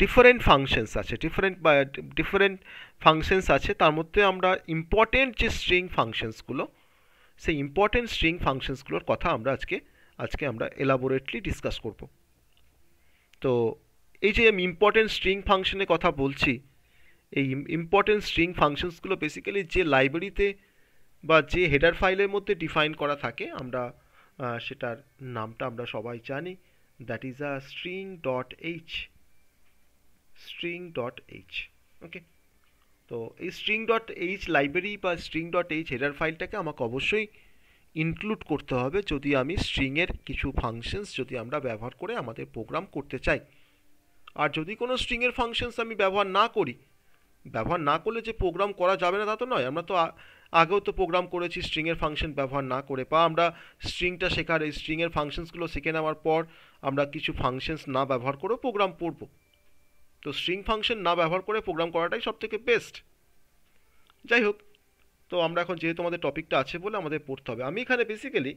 Different functions আছে different different functions আছে তার মধ্যে আমরা ইম্পর্টেন্ট যে স্ট্রিং ফাংশনসগুলো সেই ইম্পর্টেন্ট স্ট্রিং ফাংশনসগুলোর কথা আমরা আজকে আজকে আমরা এলাবোরেটলি ডিসকাস করব তো এই যে আমি ইম্পর্টেন্ট স্ট্রিং ফাংশনের কথা বলছি এই ইম্পর্টেন্ট স্ট্রিং ফাংশনসগুলো বেসিক্যালি যে লাইব্রেরিতে বা যে হেডার ফাইলের মধ্যে ডিফাইন করা থাকে আমরা সেটার নামটা আমরা সবাই জানি that is a string dot h string dot h okay তো এই স্ট্রিং ডট এইচ লাইব্রেরি বা স্ট্রিং ডট এইচ হেডার ফাইলটাকে আমাকে অবশ্যই ইনক্লুড করতে হবে যদি আমি স্ট্রিংয়ের কিছু ফাংশনস যদি আমরা ব্যবহার করে আমাদের প্রোগ্রাম করতে চাই আর যদি কোনো স্ট্রিংয়ের ফাংশনস আমি ব্যবহার না করি ব্যবহার না করলে যে প্রোগ্রাম করা যাবে না তা তো নয় আমরা তো আগেও তো প্রোগ্রাম করেছি স্ট্রিংয়ের ফাংশন ব্যবহার না করে বা আমরা স্ট্রিংটা শেখার এই স্ট্রিংয়ের ফাংশনসগুলো শিখে নেওয়ার পর আমরা কিছু ফাংশনস না ব্যবহার করেও প্রোগ্রাম পড়বো তো স্ট্রিং ফাংশন না ব্যবহার করে প্রোগ্রাম করাটাই সবথেকে বেস্ট যাই হোক তো আমরা এখন যেহেতু আমাদের টপিকটা আছে বলে আমাদের পড়তে হবে আমি এখানে বেসিক্যালি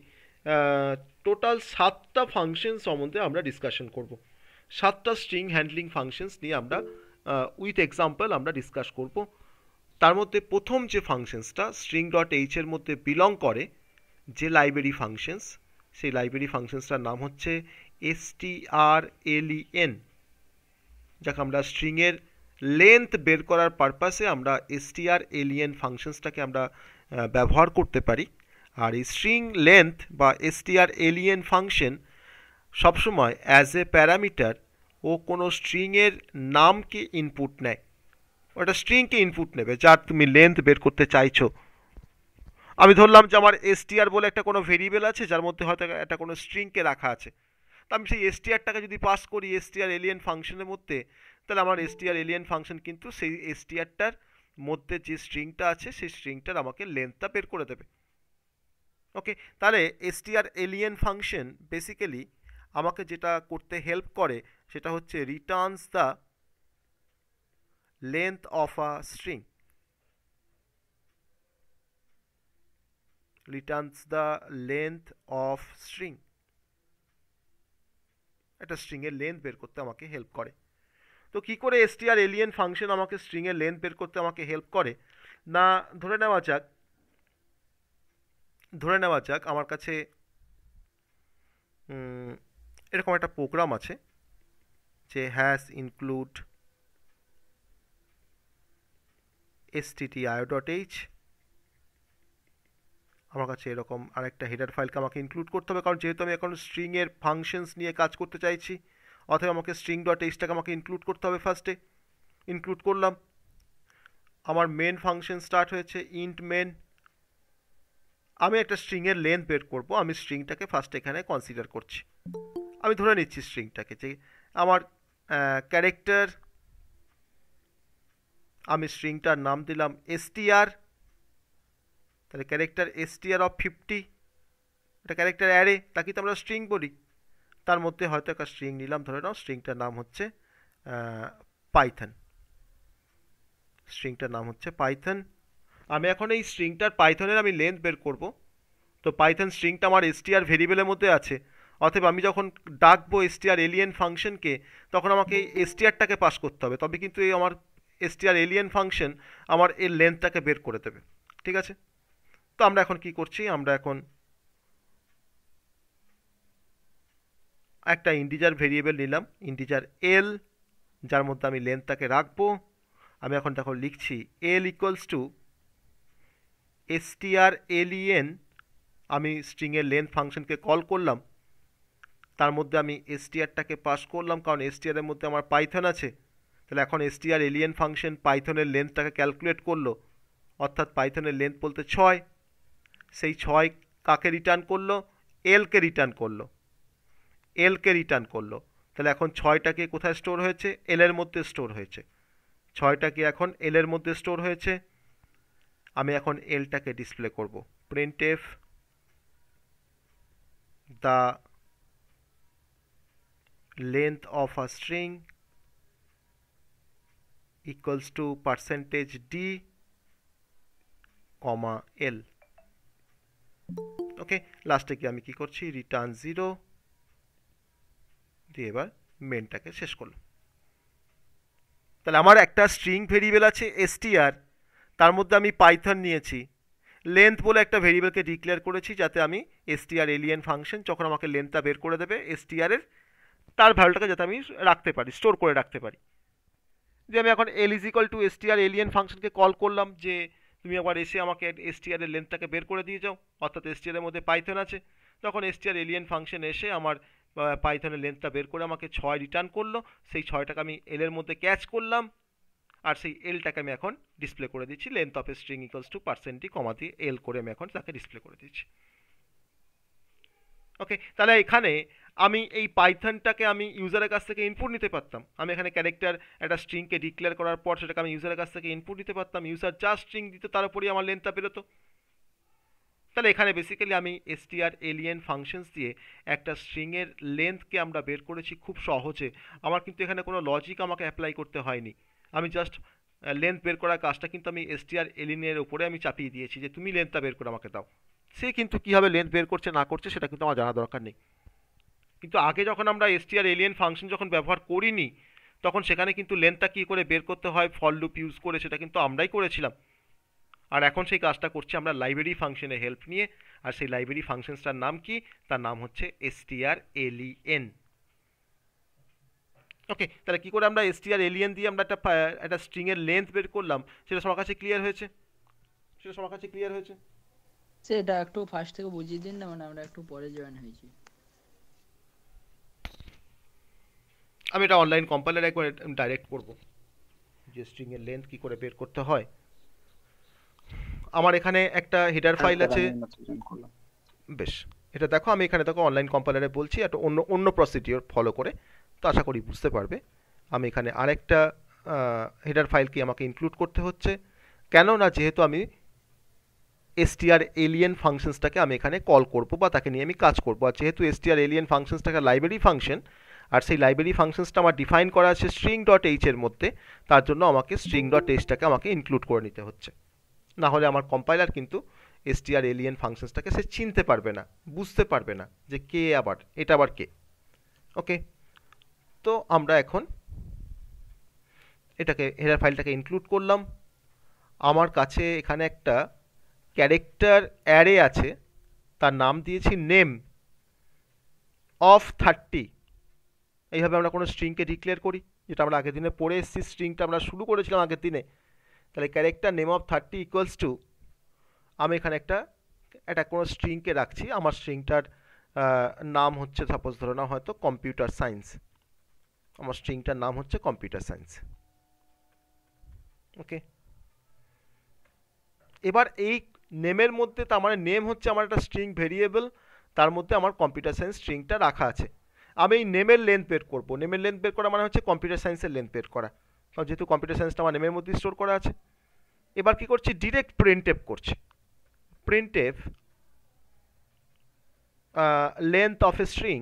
টোটাল সাতটা ফাংশন সম্বন্ধে আমরা ডিসকাশন করব সাতটা স্ট্রিং হ্যান্ডলিং ফাংশনস নিয়ে আমরা উইথ এক্সাম্পল আমরা ডিসকাস করব তার মধ্যে প্রথম যে ফাংশনসটা স্ট্রিং ডট এইচের মধ্যে বিলং করে যে লাইব্রেরি ফাংশনস সেই লাইব্রেরি ফাংশনসটার নাম হচ্ছে এস টি আর এলিএন যাকে আমরা স্ট্রিংয়ের লেন্থ বের করার পারপাসে আমরা এসটিআর এলিয়েন ফাংশনসটাকে আমরা ব্যবহার করতে পারি আর এই স্ট্রিং লেন্থ বা এসটিআর এলিয়েন ফাংশন সবসময় অ্যাজ এ প্যারামিটার ও কোনো স্ট্রিংয়ের নামকে ইনপুট নেয় ওটা স্ট্রিংকে ইনপুট নেবে যার তুমি লেন্থ বের করতে চাইছো আমি ধরলাম যে আমার এসটিআর বলে একটা কোনো ভেরিয়েবল আছে যার মধ্যে হয়তো একটা কোনো স্ট্রিংকে রাখা আছে তো আমি সেই এসটিআরটাকে যদি পাস করি এসটিআর এলিয়েন ফাংশনের মধ্যে তাহলে আমার এসটিআর এলিয়েন ফাংশন কিন্তু সেই এসটিআরটার মধ্যে যে স্ট্রিংটা আছে সেই স্ট্রিংটার আমাকে লেন্থটা বের করে দেবে ওকে তাহলে এসটিআর এলিয়েন ফাংশন বেসিক্যালি আমাকে যেটা করতে হেল্প করে সেটা হচ্ছে returns the length of a string returns the length of string একটা স্ট্রিংয়ের লেন্থ বের করতে আমাকে হেল্প করে তো কি করে এসটিআর এলিয়েন ফাংশন আমাকে স্ট্রিংয়ের লেন্থ বের করতে আমাকে হেল্প করে না ধরে নেওয়া যাক ধরে নেওয়া যাক আমার কাছে এরকম একটা প্রোগ্রাম আছে যে hash include s t t IO dot H আমার কাছে এরকম আরেকটা হেডার ফাইলকে আমাকে ইনক্লুড করতে হবে কারণ যেহেতু আমি এখন স্ট্রিংয়ের ফাংশনস নিয়ে কাজ করতে চাইছি অথবা আমাকে স্ট্রিং ডট এইচটাকে আমাকে ইনক্লুড করতে হবে ফার্স্টে ইনক্লুড করলাম আমার মেন ফাংশন স্টার্ট হয়েছে ইন্ট মেন আমি একটা স্ট্রিংয়ের লেন্থ বের করব আমি স্ট্রিংটাকে ফার্স্ট এখানে কনসিডার করছি আমি ধরে নিচ্ছি স্ট্রিংটাকে যে আমার ক্যারেক্টার আমি স্ট্রিংটার নাম দিলাম এসটিআর তাহলে ক্যারেক্টার এসটিআর অফ ফিফটি এটা ক্যারেক্টার অ্যারে তাকে তো আমরা স্ট্রিং বলি তার মধ্যে হয়তো একটা স্ট্রিং নিলাম ধরে নাও স্ট্রিংটার নাম হচ্ছে পাইথন স্ট্রিংটার নাম হচ্ছে পাইথন আমি এখন এই স্ট্রিংটার পাইথনের আমি লেন্থ বের করব তো পাইথন স্ট্রিংটা আমার এসটিআর ভেরিয়েবলের মধ্যে আছে অথবা আমি যখন ডাকবো এসটিআর এলিয়েন ফাংশনকে তখন আমাকে এসটিআরটাকে পাস করতে হবে তবে কিন্তু এই আমার এসটিআর এলিয়েন ফাংশন আমার এর লেন্থটাকে বের করে দেবে ঠিক আছে তো আমরা এখন কি করছি আমরা এখন একটা ইন্ডিজার ভেরিয়েবল নিলাম ইন্ডিজার এল যার মধ্যে আমি লেন্থটাকে রাখবো আমি এখন দেখো লিখছি l equals to STR len আমি স্ট্রিংয়ের লেন্থ ফাংশনকে কল করলাম তার মধ্যে আমি এসটিআরটাকে পাস করলাম কারণ এসটিআরের মধ্যে আমার পাইথন আছে তাহলে এখন এসটিআর এলিয়েন ফাংশন পাইথনের লেন্থটাকে ক্যালকুলেট করলো অর্থাৎ পাইথনের লেন্থ বলতে ছয় সেই ছয় কাকে রিটার্ন করলো এলকে রিটার্ন করলো এলকে রিটার্ন করলো তাহলে এখন ছয়টাকে কোথায় স্টোর হয়েছে এলের মধ্যে স্টোর হয়েছে ছয়টাকে এখন এলের মধ্যে স্টোর হয়েছে আমি এখন এলটাকে ডিসপ্লে করব print f the length of a string equals to percentage d comma l okay লাস্টে গিয়ে আমি কি করছি রিটার্ন জিরো দিয়ে এবার মেনটাকে শেষ করলাম তাহলে আমার একটা স্ট্রিং ভেরিয়েবল আছে এসটিআর তার মধ্যে আমি পাইথন নিয়েছি লেন্থ বলে একটা ভেরিয়েবলকে ডিক্লেয়ার করেছি যাতে আমি এসটিআর এলিয়েন ফাংশন যখন আমাকে লেন্থটা বের করে দেবে এসটিআরের তার ভ্যালুটাকে যাতে আমি রাখতে পারি স্টোর করে রাখতে পারি যে আমি এখন l is equal to STR len ফাংশনকে কল করলাম যে তুমি আবার এসে আমাকে এসটিআরের লেন্থটাকে বের করে দিয়ে যাও অর্থাৎ এসটিআরের মধ্যে পাইথন আছে তখন এসটিআর এলিয়েন ফাংশন এসে আমার পাইথনের লেন্থটা বের করে আমাকে ছয় রিটার্ন করলো সেই ছয়টাকে আমি এলের মধ্যে ক্যাচ করলাম আর সেই এলটাকে আমি এখন ডিসপ্লে করে দিচ্ছি length of a string equals to percent d comma দিয়ে এল করে আমি এখন তাকে ডিসপ্লে করে দিচ্ছি ওকে তাহলে এখানে আমি এই পাইথনটাকে আমি ইউজারের কাছ থেকে ইনপুট নিতে পারতাম আমি এখানে ক্যারেক্টার একটা স্ট্রিংকে ডিক্লেয়ার করার পর সেটাকে আমি ইউজারের কাছ থেকে ইনপুট নিতে পারতাম ইউজার যা স্ট্রিং দিত তার উপরেই আমার লেন্থটা বেরোতো তাহলে এখানে বেসিক্যালি আমি এসটিআর এলিয়েন ফাংশনস দিয়ে একটা স্ট্রিংয়ের লেন্থকে আমরা বের করেছি খুব সহজে আমার কিন্তু এখানে কোনো লজিক আমাকে অ্যাপ্লাই করতে হয়নি আমি জাস্ট লেন্থ বের করার কাজটা কিন্তু আমি এসটিআর এলিয়েনের উপরে আমি চাপিয়ে দিয়েছি যে তুমি লেন্থটা বের করে আমাকে দাও সে কিন্তু কীভাবে লেন্থ বের করছে না করছে সেটা কিন্তু আমার জানা দরকার নেই কিন্তু আগে যখন আমরা এসটিআর এলিয়েন ফাংশন যখন ব্যবহার করিনি তখন সেখানে কিন্তু লেন্থটা কী করে বের করতে হয় ফল লুপ ইউজ করে সেটা কিন্তু আমরাই করেছিলাম আর এখন সেই কাজটা করছি আমরা লাইব্রেরি ফাংশনের হেল্প নিয়ে আর সেই লাইব্রেরি ফাংশনসটার নাম কি তার নাম হচ্ছে এসটিআর এলিয়েন ওকে তাহলে কী করে আমরা এসটিআর এলিয়েন দিয়ে আমরা একটা একটা স্ট্রিংয়ের লেন্থ বের করলাম সেটা সবার কাছে ক্লিয়ার হয়েছে সেটা সবার কাছে ক্লিয়ার হয়েছে সেটা একটু ফার্স্ট থেকে বুঝিয়ে দিন না মানে আমরা একটু পরে জয়েন হয়েছি আমি এটা অনলাইন কম্পাইলার একবার ডাইরেক্ট করব যে স্ট্রিং এর লেন্থ কি করে বের করতে হয় আমার এখানে একটা হেডার ফাইল আছে বেশ এটা দেখো আমি এখানে দেখো অনলাইন কম্পাইলারে বলছি একটা অন্য অন্য প্রসিডিওর ফলো করে তো আশা করি বুঝতে পারবে আমি এখানে আরেকটা হেডার কি আমাকে ইনক্লুড করতে হচ্ছে কেননা যেহেতু আমি এসটিআর এলিয়েন ফাংশনসটাকে আমি এখানে কল করব বা তাকে নিয়ে আমি কাজ করব আর যেহেতু এসটিআর এলিয়েন ফাংশনসটাকে লাইব্রেরি ফাংশন আর সেই লাইব্রেরি ফাংশনসটা আমার ডিফাইন করা আছে স্ট্রিং ডট এইচের মধ্যে তার জন্য আমাকে স্ট্রিং ডট এইচটাকে আমাকে ইনক্লুড করে নিতে হচ্ছে না হলে আমার কম্পাইলার কিন্তু এসটিআর এলিয়েন ফাংশনসটাকে সে চিনতে পারবে না বুঝতে পারবে না যে কে আবার এটা আবার কে ওকে তো আমরা এখন এটাকে হেরার ফাইলটাকে ইনক্লুড করলাম আমার কাছে এখানে একটা ক্যারেক্টার অ্যারে আছে তার নাম দিয়েছি নেম অফ থার্টি এইভাবে আমরা কোনো স্ট্রিংকে ডিক্লেয়ার করি যেটা আমরা আগের দিনে পড়ে এসেছি স্ট্রিংটা আমরা শুরু করেছিলাম আগের দিনে তাহলে character name of thirty equals to আমি এখানে একটা একটা কোনো স্ট্রিংকে রাখছি আমার স্ট্রিংটার নাম হচ্ছে সাপোজ ধরে নাও হয়তো কম্পিউটার সায়েন্স আমার স্ট্রিংটার নাম হচ্ছে কম্পিউটার সায়েন্স ওকে এবার এই নেমের মধ্যে তার মানে নেম হচ্ছে আমার একটা স্ট্রিং ভেরিয়েবল তার মধ্যে আমার কম্পিউটার সায়েন্স স্ট্রিংটা রাখা আছে আমি এই নেমের লেন্থ বের করবো নেমের লেন্থ বের করা মানে হচ্ছে কম্পিউটার সায়েন্সের লেন্থ বের করা কারণ যেহেতু কম্পিউটার সায়েন্সটা আমার নেমের মধ্যে স্টোর করা আছে এবার কি করছি ডিরেক্ট প্রিন্টেপ করছে করছি print length of a string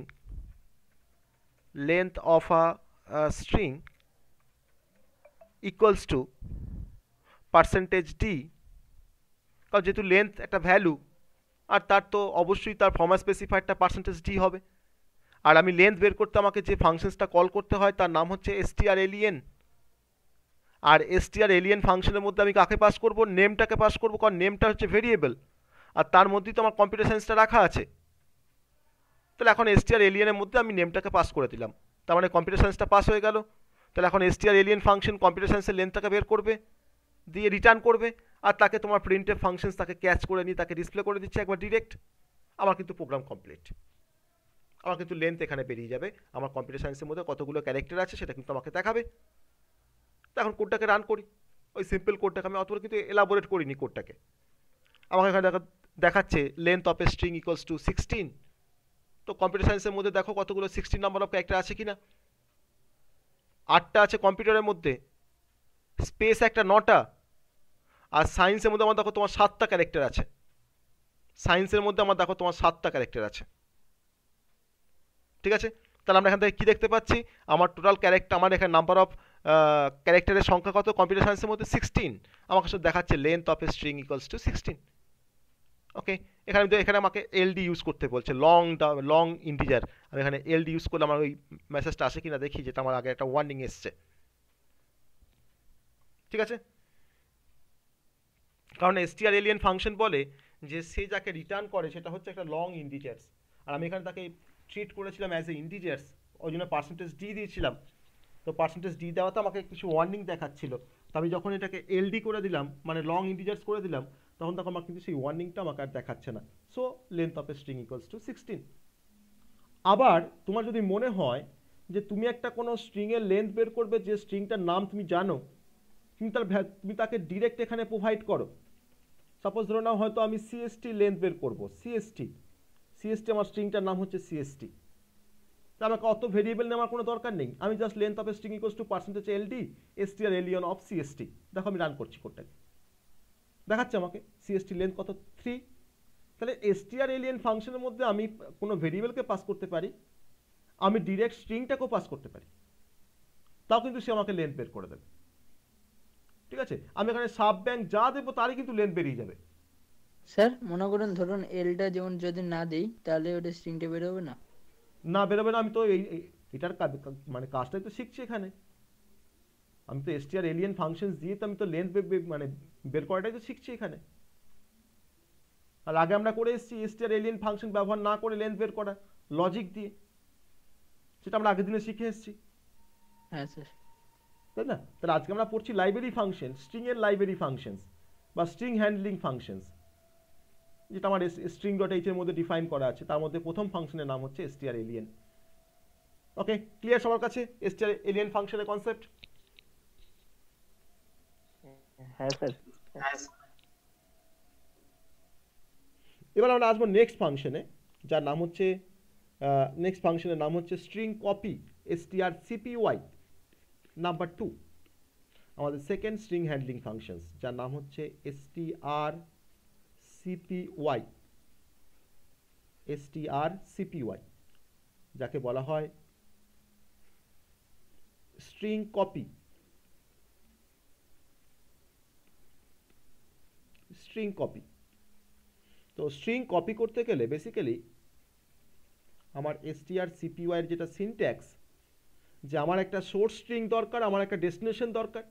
length of a string equals to percentage d কারণ যেহেতু লেন্থ একটা ভ্যালু আর তার তো অবশ্যই তার ফর্মাল স্পেসিফাইডটা পার্সেন্টেজ ডি হবে আর আমি লেন্থ বের করতে আমাকে যে ফাংশনসটা কল করতে হয় তার নাম হচ্ছে এসটিআর এলিয়েন আর এসটিআর এলিয়েন ফাংশনের মধ্যে আমি কাকে পাস করব নেমটাকে পাস করব কারণ নেমটা হচ্ছে ভেরিয়েবল আর তার মধ্যেই তো আমার কম্পিউটার সায়েন্সটা রাখা আছে তাহলে এখন এসটিআর এলিয়েনের মধ্যে আমি নেমটাকে পাস করে দিলাম তার মানে কম্পিউটার সায়েন্সটা পাস হয়ে গেল তাহলে এখন এসটিআর এলিয়েন ফাংশন কম্পিউটার সায়েন্সের লেন্থটাকে বের করবে দিয়ে রিটার্ন করবে আর তাকে তোমার প্রিন্টের ফাংশনস তাকে ক্যাচ করে নিয়ে তাকে ডিসপ্লে করে দিচ্ছে একবার ডিরেক্ট আমার কিন্তু প্রোগ্রাম কমপ্লিট আমার কিন্তু লেন্থ এখানে বেরিয়ে যাবে আমার কম্পিউটার সায়েন্সের মধ্যে কতগুলো ক্যারেক্টার আছে সেটা কিন্তু আমাকে দেখাবে তো এখন কোডটাকে রান করি ওই সিম্পল কোডটাকে আমি অতগুলো কিন্তু এলাবোরেট করিনি কোডটাকে আমাকে এখানে দেখাচ্ছে length of a string equals to sixteen তো কম্পিউটার সায়েন্সের মধ্যে দেখো কতগুলো সিক্সটিন নাম্বার অফ ক্যারেক্টার আছে কি না আটটা আছে কম্পিউটারের মধ্যে স্পেস একটা নটা আর সায়েন্সের মধ্যে আমার দেখো তোমার সাতটা ক্যারেক্টার আছে সায়েন্সের মধ্যে আমার দেখো তোমার সাতটা ক্যারেক্টার আছে ঠিক আছে তাহলে আমরা এখান থেকে কী দেখতে পাচ্ছি আমার টোটাল ক্যারেক্টার আমার এখানে নাম্বার অফ ক্যারেক্টারের সংখ্যা কত কম্পিউটার সায়েন্সের মধ্যে সিক্সটিন আমাকে শুধু দেখাচ্ছে length of a string equals to sixteen okay এখানে এখানে আমাকে এলডি ইউজ করতে বলছে লং লং ইন্টিজার আমি এখানে এলডি ইউজ করলে আমার ওই মেসেজটা আসে কিনা দেখি যেটা আমার আগে একটা ওয়ার্নিং এসছে ঠিক আছে কারণ এসটিআর এলিয়ান ফাংশন বলে যে সে যাকে রিটার্ন করে সেটা হচ্ছে একটা লং ইন্ডিজার্স আর আমি এখানে তাকে ট্রিট করেছিলাম অ্যাজ এ ইন্ডিজার্স ওই জন্য পার্সেন্টেজ ডি দিয়েছিলাম তো পার্সেন্টেজ ডি দেওয়াতে আমাকে কিছু ওয়ার্নিং দেখাচ্ছিল তো আমি যখন এটাকে এলডি করে দিলাম মানে লং ইন্ডিজার্স করে দিলাম তখন তখন আমার কিন্তু সেই ওয়ার্নিংটা আমাকে আর দেখাচ্ছে না so length of a string equals to sixteen আবার তোমার যদি মনে হয় যে তুমি একটা কোনো স্ট্রিংয়ের লেন্থ বের করবে যে স্ট্রিংটার নাম তুমি জানো তুমি তার তুমি তাকে ডিরেক্ট এখানে প্রোভাইড করো সাপোজ ধরে নাও হয়তো আমি সিএসটি লেন্থ বের করবো সিএসটি সিএসটি আমার স্ট্রিংটার নাম হচ্ছে সিএসটি তা আমাকে অত ভেরিয়েবল নেওয়ার কোনো দরকার নেই আমি just length of string equals to percentage ld STR len of CST দেখো আমি রান করছি কোডটাকে দেখাচ্ছে আমাকে সিএসটি লেন্থ কত থ্রি তাহলে এসটি আর e এলিয়েন ফাংশনের মধ্যে আমি কোনো ভেরিয়েবলকে পাস করতে পারি আমি ডিরেক্ট স্ট্রিংটাকেও পাস করতে পারি তাও কিন্তু সে আমাকে লেন্থ বের করে দেবে ঠিক আছে আমি এখানে সাব ব্যাংক যা দেবো তারই কিন্তু লেন বেরিয়ে যাবে স্যার মনে করেন ধরুন এলটা যেমন যদি না দেই তাহলে ওটা স্ট্রিংটা বেরোবে না না বেরোবে না আমি তো এই এটার মানে কাজটাই তো শিখছি এখানে আমি তো এসটিআর এলিয়েন ফাংশনস দিয়ে তো আমি তো লেন্থ মানে বের করাটাই তো শিখছি এখানে আর আগে আমরা করে এসেছি এসটিআর এলিয়েন ফাংশন ব্যবহার না করে লেন্থ বের করা লজিক দিয়ে সেটা আমরা আগের দিনে শিখে এসেছি হ্যাঁ স্যার তাই না তাহলে আজকে আমরা পড়ছি লাইব্রেরি ফাংশন স্ট্রিংয়ের লাইব্রেরি ফাংশনস বা স্ট্রিং হ্যান্ডলিং ফাংশনস যেটা আমার স্ট্রিং ডট এইচের মধ্যে ডিফাইন করা আছে তার মধ্যে প্রথম ফাংশনের নাম হচ্ছে এসটিআর এলিয়েন ওকে ক্লিয়ার সবার কাছে এসটিআর এলিয়েন ফাংশনের কনসেপ্ট হ্যাঁ স্যার এবার আমরা আসবো নেক্সট ফাংশনে যার নাম হচ্ছে নেক্সট ফাংশনের নাম হচ্ছে string copy STR CPY number two আমাদের সেকেন্ড স্ট্রিং হ্যান্ডলিং ফাংশনস যার নাম হচ্ছে এসটিআর সিপিওয়াই এসটিআর সিপিওয়াই যাকে বলা হয় স্ট্রিং কপি স্ট্রিং কপি তো স্ট্রিং কপি করতে গেলে বেসিক্যালি আমার এসটিআর সিপিওয়াইয়ের যেটা সিনট্যাক্স যে আমার একটা সোর্স স্ট্রিং দরকার আমার একটা ডেস্টিনেশন দরকার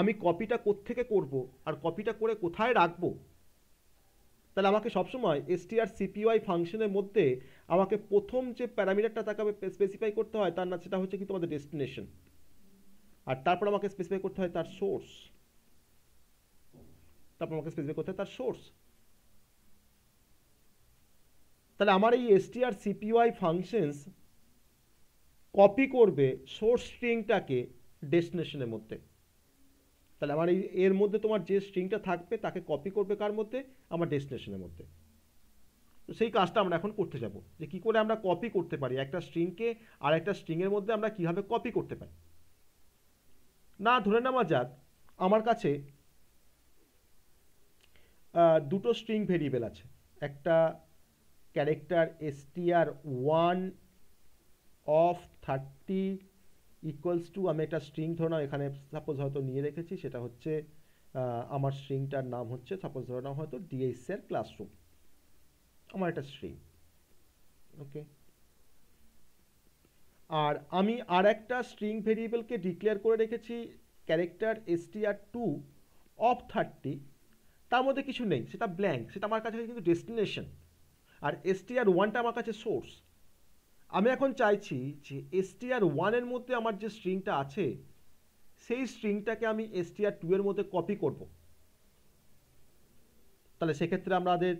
আমি কপিটা কোত্থেকে করব আর কপিটা করে কোথায় রাখব তাহলে আমাকে সবসময় এসটিআর সিপিওয়াই ফাংশনের মধ্যে আমাকে প্রথম যে প্যারামিটারটা তাকে স্পেসিফাই করতে হয় তার না সেটা হচ্ছে কিন্তু আমাদের ডেস্টিনেশন আর তারপর আমাকে স্পেসিফাই করতে হয় তার সোর্স তারপর আমাকে স্পেসিফাই করতে হয় তার সোর্স তাহলে আমার এই এসটিআর সিপিওয়াই ফাংশনস কপি করবে সোর্স স্ট্রিংটাকে ডেস্টিনেশনের মধ্যে তাহলে আমার এই এর মধ্যে তোমার যে স্ট্রিংটা থাকবে তাকে কপি করবে কার মধ্যে আমার ডেস্টিনেশনের মধ্যে তো সেই কাজটা আমরা এখন করতে যাব যে কি করে আমরা কপি করতে পারি একটা স্ট্রিংকে আর একটা স্ট্রিংয়ের মধ্যে আমরা কিভাবে কপি করতে পারি না ধরে নেওয়া যাক আমার কাছে দুটো স্ট্রিং ভেরিয়েবল আছে একটা character STR one of thirty equals to আমি একটা স্ট্রিং ধরে নাও এখানে সাপোজ হয়তো নিয়ে রেখেছি সেটা হচ্ছে আমার স্ট্রিংটার নাম হচ্ছে সাপোজ ধরে নাও হয়তো ডিএসএর ক্লাসরুম আমার একটা স্ট্রিং ওকে আর আমি আর একটা স্ট্রিং ভেরিয়েবলকে ডিক্লেয়ার করে রেখেছি character STR two of thirty তার মধ্যে কিছু নেই সেটা ব্ল্যাঙ্ক সেটা আমার কাছে কিন্তু ডেস্টিনেশন আর এসটিআর ওয়ানটা আমার কাছে সোর্স আমি এখন চাইছি যে এসটিআর ওয়ানের মধ্যে আমার যে স্ট্রিংটা আছে সেই স্ট্রিংটাকে আমি এসটিআর টু এর মধ্যে কপি করব তাহলে সেক্ষেত্রে আমাদের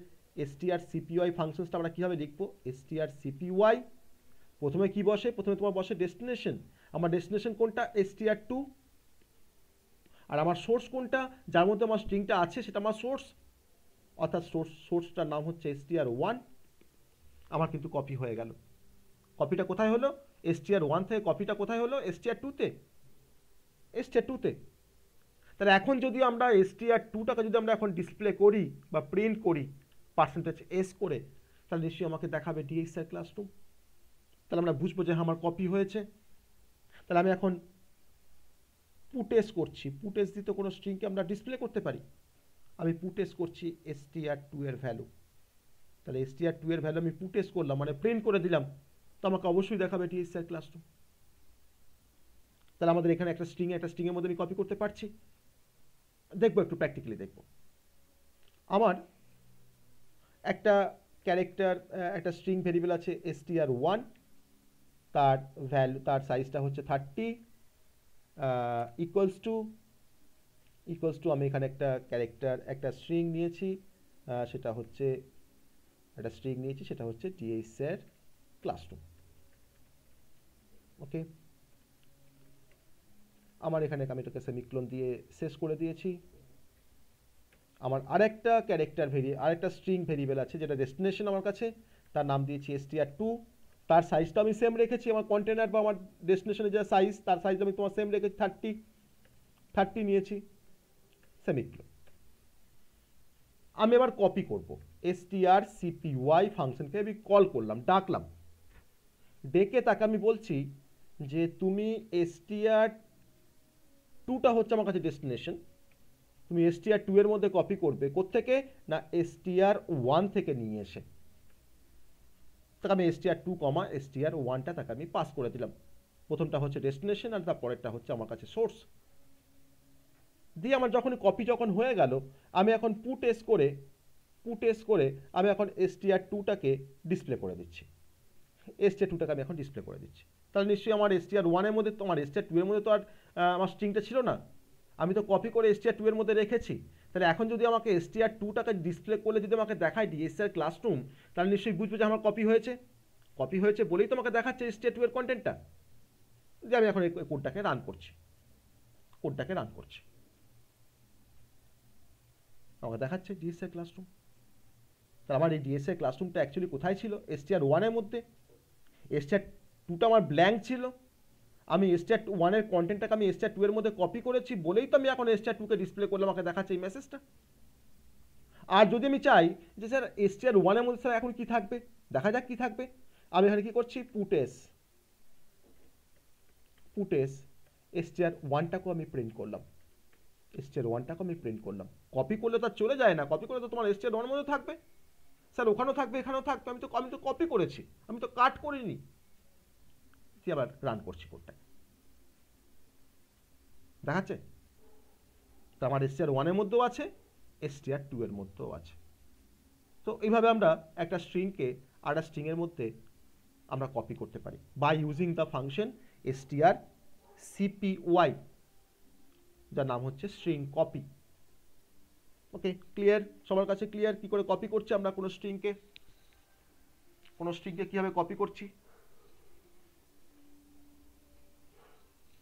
এসটিআর সিপিওয়াই ফাংশনসটা আমরা কীভাবে লিখব এসটিআর সিপিওয়াই প্রথমে কি বসে প্রথমে তোমার বসে ডেস্টিনেশন আমার ডেস্টিনেশন কোনটা এসটিআর টু আর আমার সোর্স কোনটা যার মধ্যে আমার স্ট্রিংটা আছে সেটা আমার সোর্স অর্থাৎ সোর্স সোর্সটার নাম হচ্ছে এসটিআর ওয়ান আমার কিন্তু কপি হয়ে গেল কপিটা কোথায় হলো এসটিআর ওয়ান থেকে কপিটা কোথায় হলো এসটিআর টুতে এসটিআর টুতে তাহলে এখন যদি আমরা এসটিআর টুটাকে যদি আমরা এখন ডিসপ্লে করি বা প্রিন্ট করি পার্সেন্টেজ এস করে তাহলে নিশ্চয়ই আমাকে দেখাবে ডিএক্সআর ক্লাসরুম তাহলে আমরা বুঝবো যে হ্যাঁ, আমার কপি হয়েছে তাহলে আমি এখন পুটেস করছি পুটেস দিতে কোনো স্ট্রিংকে আমরা ডিসপ্লে করতে পারি আমি পুটেস করছি এসটিআর টু এর ভ্যালু তাহলে এসটিআর টু এর ভ্যালু আমি পুটেস করলাম মানে প্রিন্ট করে দিলাম আমাকে অবশ্যই দেখাবে স্যার ক্লাসরুম তাহলে আমাদের এখানে একটা স্ট্রিং একটা স্ট্রিংয়ের মধ্যে আমি কপি করতে পারছি দেখবো একটু প্র্যাকটিক্যালি দেখব আমার একটা ক্যারেক্টার একটা স্ট্রিং ভেরিয়েবল আছে এসটিআর ওয়ান তার ভ্যালু তার সাইজটা হচ্ছে thirty equals to equals to আমি এখানে একটা ক্যারেক্টার একটা স্ট্রিং নিয়েছি সেটা হচ্ছে একটা স্ট্রিং নিয়েছি সেটা হচ্ছে টিএইসের ক্লাসরুম ওকে আমার এখানে আমি এটাকে সেমিক্লোন দিয়ে শেষ করে দিয়েছি আমার আরেকটা ক্যারেক্টার ভেরি আরেকটা স্ট্রিং ভেরিয়েবল আছে যেটা ডেস্টিনেশন আমার কাছে তার নাম দিয়েছি এসটিআর টু তার সাইজটা আমি সেম রেখেছি আমার কন্টেনার বা আমার ডেস্টিনেশনের যে সাইজ তার সাইজটা আমি তোমার সেম রেখেছি থার্টি থার্টি নিয়েছি সেমিক্লোন আমি এবার কপি করব এসটিআর সিপিওয়াই ফাংশনকে আমি কল করলাম ডাকলাম ডেকে তাকে আমি বলছি যে তুমি এসটিআর টুটা হচ্ছে আমার কাছে ডেস্টিনেশন তুমি এসটিআর টু এর মধ্যে কপি করবে কোত্থেকে না এসটিআর ওয়ান থেকে নিয়ে এসে তাকে আমি এসটিআর টু কমা এসটিআর ওয়ানটা তাকে আমি পাস করে দিলাম প্রথমটা হচ্ছে ডেস্টিনেশন আর তারপরেরটা হচ্ছে আমার কাছে সোর্স দিয়ে আমার যখন কপি যখন হয়ে গেল আমি এখন পু টেস্ট করে পু টেস্ট করে আমি এখন এসটিআর টুটাকে ডিসপ্লে করে দিচ্ছি এসটিআর টুটাকে আমি এখন ডিসপ্লে করে দিচ্ছি তাহলে নিশ্চয়ই আমার এসটিআর ওয়ানের মধ্যে তোমার এসটিআর টু এর মধ্যে তো আর আমার স্ট্রিংটা ছিল না আমি তো কপি করে এসটিআর টু এর মধ্যে রেখেছি তাহলে এখন যদি আমাকে এসটিআর টুটাকে ডিসপ্লে করলে যদি আমাকে দেখায় ডি এসটিআর ক্লাসরুম তাহলে নিশ্চয়ই বুঝবে যে আমার কপি হয়েছে কপি হয়েছে বলেই তোমাকে দেখাচ্ছে এসটিআর টু এর কন্টেন্টটা যে আমি এখন এই কোডটাকে রান করছি কোডটাকে রান করছি আমাকে দেখাচ্ছে ডিএসএ ক্লাসরুম তাহলে আমার এই এর ক্লাসরুমটা অ্যাকচুয়ালি কোথায় ছিল এসটিআর ওয়ানের মধ্যে এসটিআর টুটা আমার ব্ল্যাঙ্ক ছিল আমি টু ওয়ানের কন্টেন্টটাকে আমি স্টার টু এর মধ্যে কপি করেছি বলেই তো আমি এখন স্টার টুকে ডিসপ্লে করলাম আমাকে দেখাচ্ছে এই মেসেজটা আর যদি আমি চাই যে স্যার স্টার ওয়ানের মধ্যে স্যার এখন কি থাকবে দেখা যাক কি থাকবে আমি এখানে কি করছি পুটেস পুটেস স্টার ওয়ানটাকেও আমি প্রিন্ট করলাম স্টার ওয়ানটাকেও আমি প্রিন্ট করলাম কপি করলে তো চলে যায় না কপি করলে তো তোমার স্টার ওয়ানের মধ্যে থাকবে স্যার ওখানেও থাকবে এখানেও থাকবে আমি তো আমি তো কপি করেছি আমি তো কাট করিনি দিয়ে আবার রান করছি কোডটাকে দেখাচ্ছে তো আমার এসটিআর ওয়ানের মধ্যেও আছে এসটিআর টু এর মধ্যেও আছে তো এইভাবে আমরা একটা স্ট্রিংকে আর স্ট্রিংয়ের মধ্যে আমরা কপি করতে পারি by using the function STR CPY যার নাম হচ্ছে স্ট্রিং কপি ওকে ক্লিয়ার সবার কাছে ক্লিয়ার কি করে কপি করছি আমরা কোনো স্ট্রিংকে কোনো স্ট্রিংকে কীভাবে কপি করছি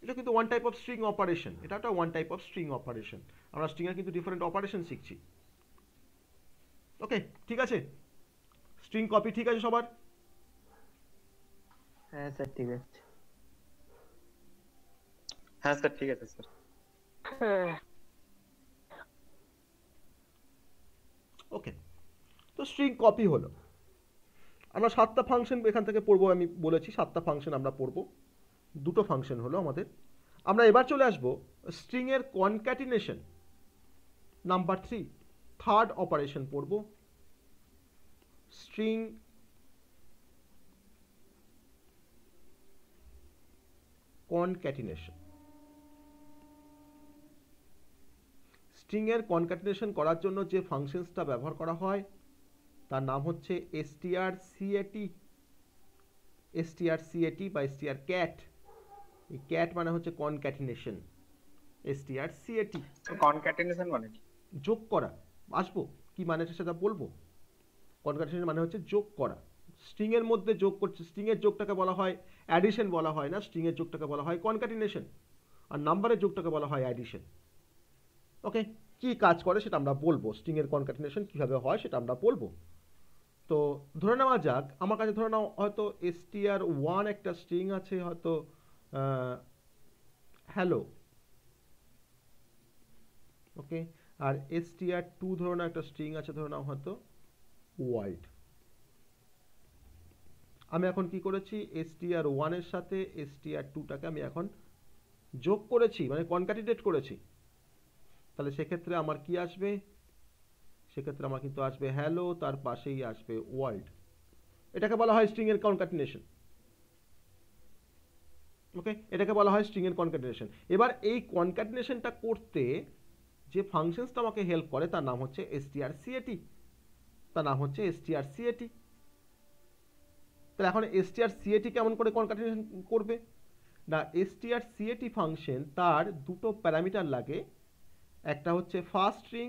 এটা কিন্তু one type of string operation এটা একটা one type of string operation আমরা স্ট্রিংয়ের কিন্তু ডিফারেন্ট অপারেশন শিখছি ওকে ঠিক আছে স্ট্রিং কপি ঠিক আছে সবার হ্যাঁ স্যার ঠিক আছে হ্যাঁ স্যার ঠিক আছে স্যার ওকে তো স্ট্রিং কপি হলো আমরা সাতটা ফাংশন এখান থেকে পড়বো আমি বলেছি সাতটা ফাংশন আমরা পড়বো দুটো ফাংশন হলো আমাদের আমরা এবার চলে আসব স্ট্রিংয়ের concatenation number three third operation পড়ব স্ট্রিং কনক্যাটিনেশন স্ট্রিংয়ের কনক্যাটিনেশন করার জন্য যে ফাংশনসটা ব্যবহার করা হয় তার নাম হচ্ছে এসটিআর সিএটি এসটিআর সিএটি বা এসটিআর ক্যাট এই ক্যাট মানে হচ্ছে concatenation S T R C A T concatenation মানে যোগ করা আসবো কি মানে সেটা বলবো কনক্যাটিনেশন মানে হচ্ছে যোগ করা স্ট্রিং এর মধ্যে যোগ করছে স্ট্রিং এর যোগটাকে বলা হয় অ্যাডিশন বলা হয় না স্ট্রিং এর যোগটাকে বলা হয় কনক্যাটিনেশন আর নাম্বারের যোগটাকে বলা হয় অ্যাডিশন ওকে কি কাজ করে সেটা আমরা বলবো স্ট্রিং এর কনক্যাটিনেশন কিভাবে হয় সেটা আমরা বলবো তো ধরে নেওয়া যাক আমার কাছে ধরে নাও হয়তো এস টি আর ওয়ান একটা স্ট্রিং আছে হয়তো হ্যালো ওকে আর এস টি আর টু ধরো না একটা স্ট্রিং আছে ধরো নাও হয়তো ওয়াইড আমি এখন কি করেছি এস টি আর ওয়ানের সাথে এস টি আর টুটাকে আমি এখন যোগ করেছি মানে কনক্যাটিডেট করেছি তাহলে সেক্ষেত্রে আমার কি আসবে সেক্ষেত্রে আমার কিন্তু আসবে হ্যালো তার পাশেই আসবে ওয়ার্ল্ড এটাকে বলা হয় স্ট্রিংয়ের কনকাটিনেশন ওকে এটাকে বলা হয় স্ট্রিংয়ের কনকাটিনেশন এবার এই কনকাটিনেশনটা করতে যে ফাংশনসটা আমাকে হেল্প করে তার নাম হচ্ছে এসটিআরসিএটি তার নাম হচ্ছে এসটিআরসিএটি তাহলে এখন এসটিআরসিএটি কেমন করে কনকাটিনেশন করবে না এসটিআরসিএটি ফাংশন তার দুটো প্যারামিটার লাগে একটা হচ্ছে ফার্স্ট স্ট্রিং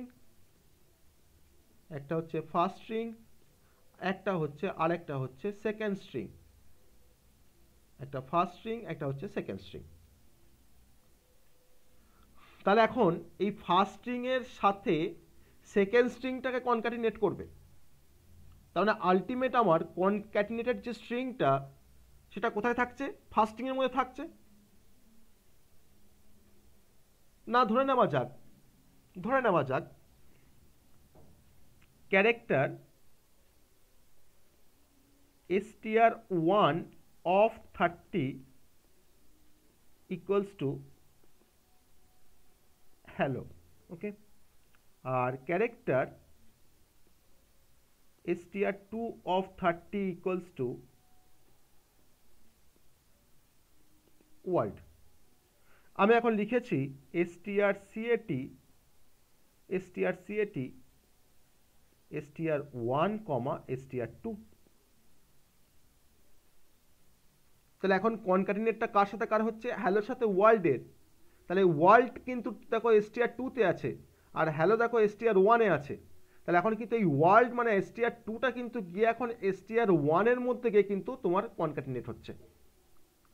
একটা হচ্ছে ফার্স্ট স্ট্রিং একটা হচ্ছে আর একটা হচ্ছে সেকেন্ড স্ট্রিং একটা ফার্স্ট স্ট্রিং একটা হচ্ছে সেকেন্ড স্ট্রিং তাহলে এখন এই ফার্স্ট স্ট্রিংয়ের সাথে সেকেন্ড স্ট্রিংটাকে কনক্যাটিনেট করবে তার মানে আলটিমেট আমার কনক্যাটিনেটেড যে স্ট্রিংটা সেটা কোথায় থাকছে ফার্স্ট স্ট্রিংয়ের মধ্যে থাকছে না ধরে নেওয়া যাক ধরে নেওয়া যাক character STR one of 30 equals to hello okay our character str 2 of 30 equals to world আমি এখন লিখেছি str cat str cat str 1 comma str 2 তাহলে এখন কনকাটিনেটটা কার সাথে কার হচ্ছে হ্যালোর সাথে ওয়ার্ল্ডের তাহলে ওয়ার্ল্ড কিন্তু দেখো এসটিআর টুতে আছে আর হ্যালো দেখো এসটিআর ওয়ানে আছে তাহলে এখন কিন্তু এই ওয়ার্ল্ড মানে এসটিআর টুটা কিন্তু গিয়ে এখন এসটিআর ওয়ানের মধ্যে গিয়ে কিন্তু তোমার কনকাটিনেট হচ্ছে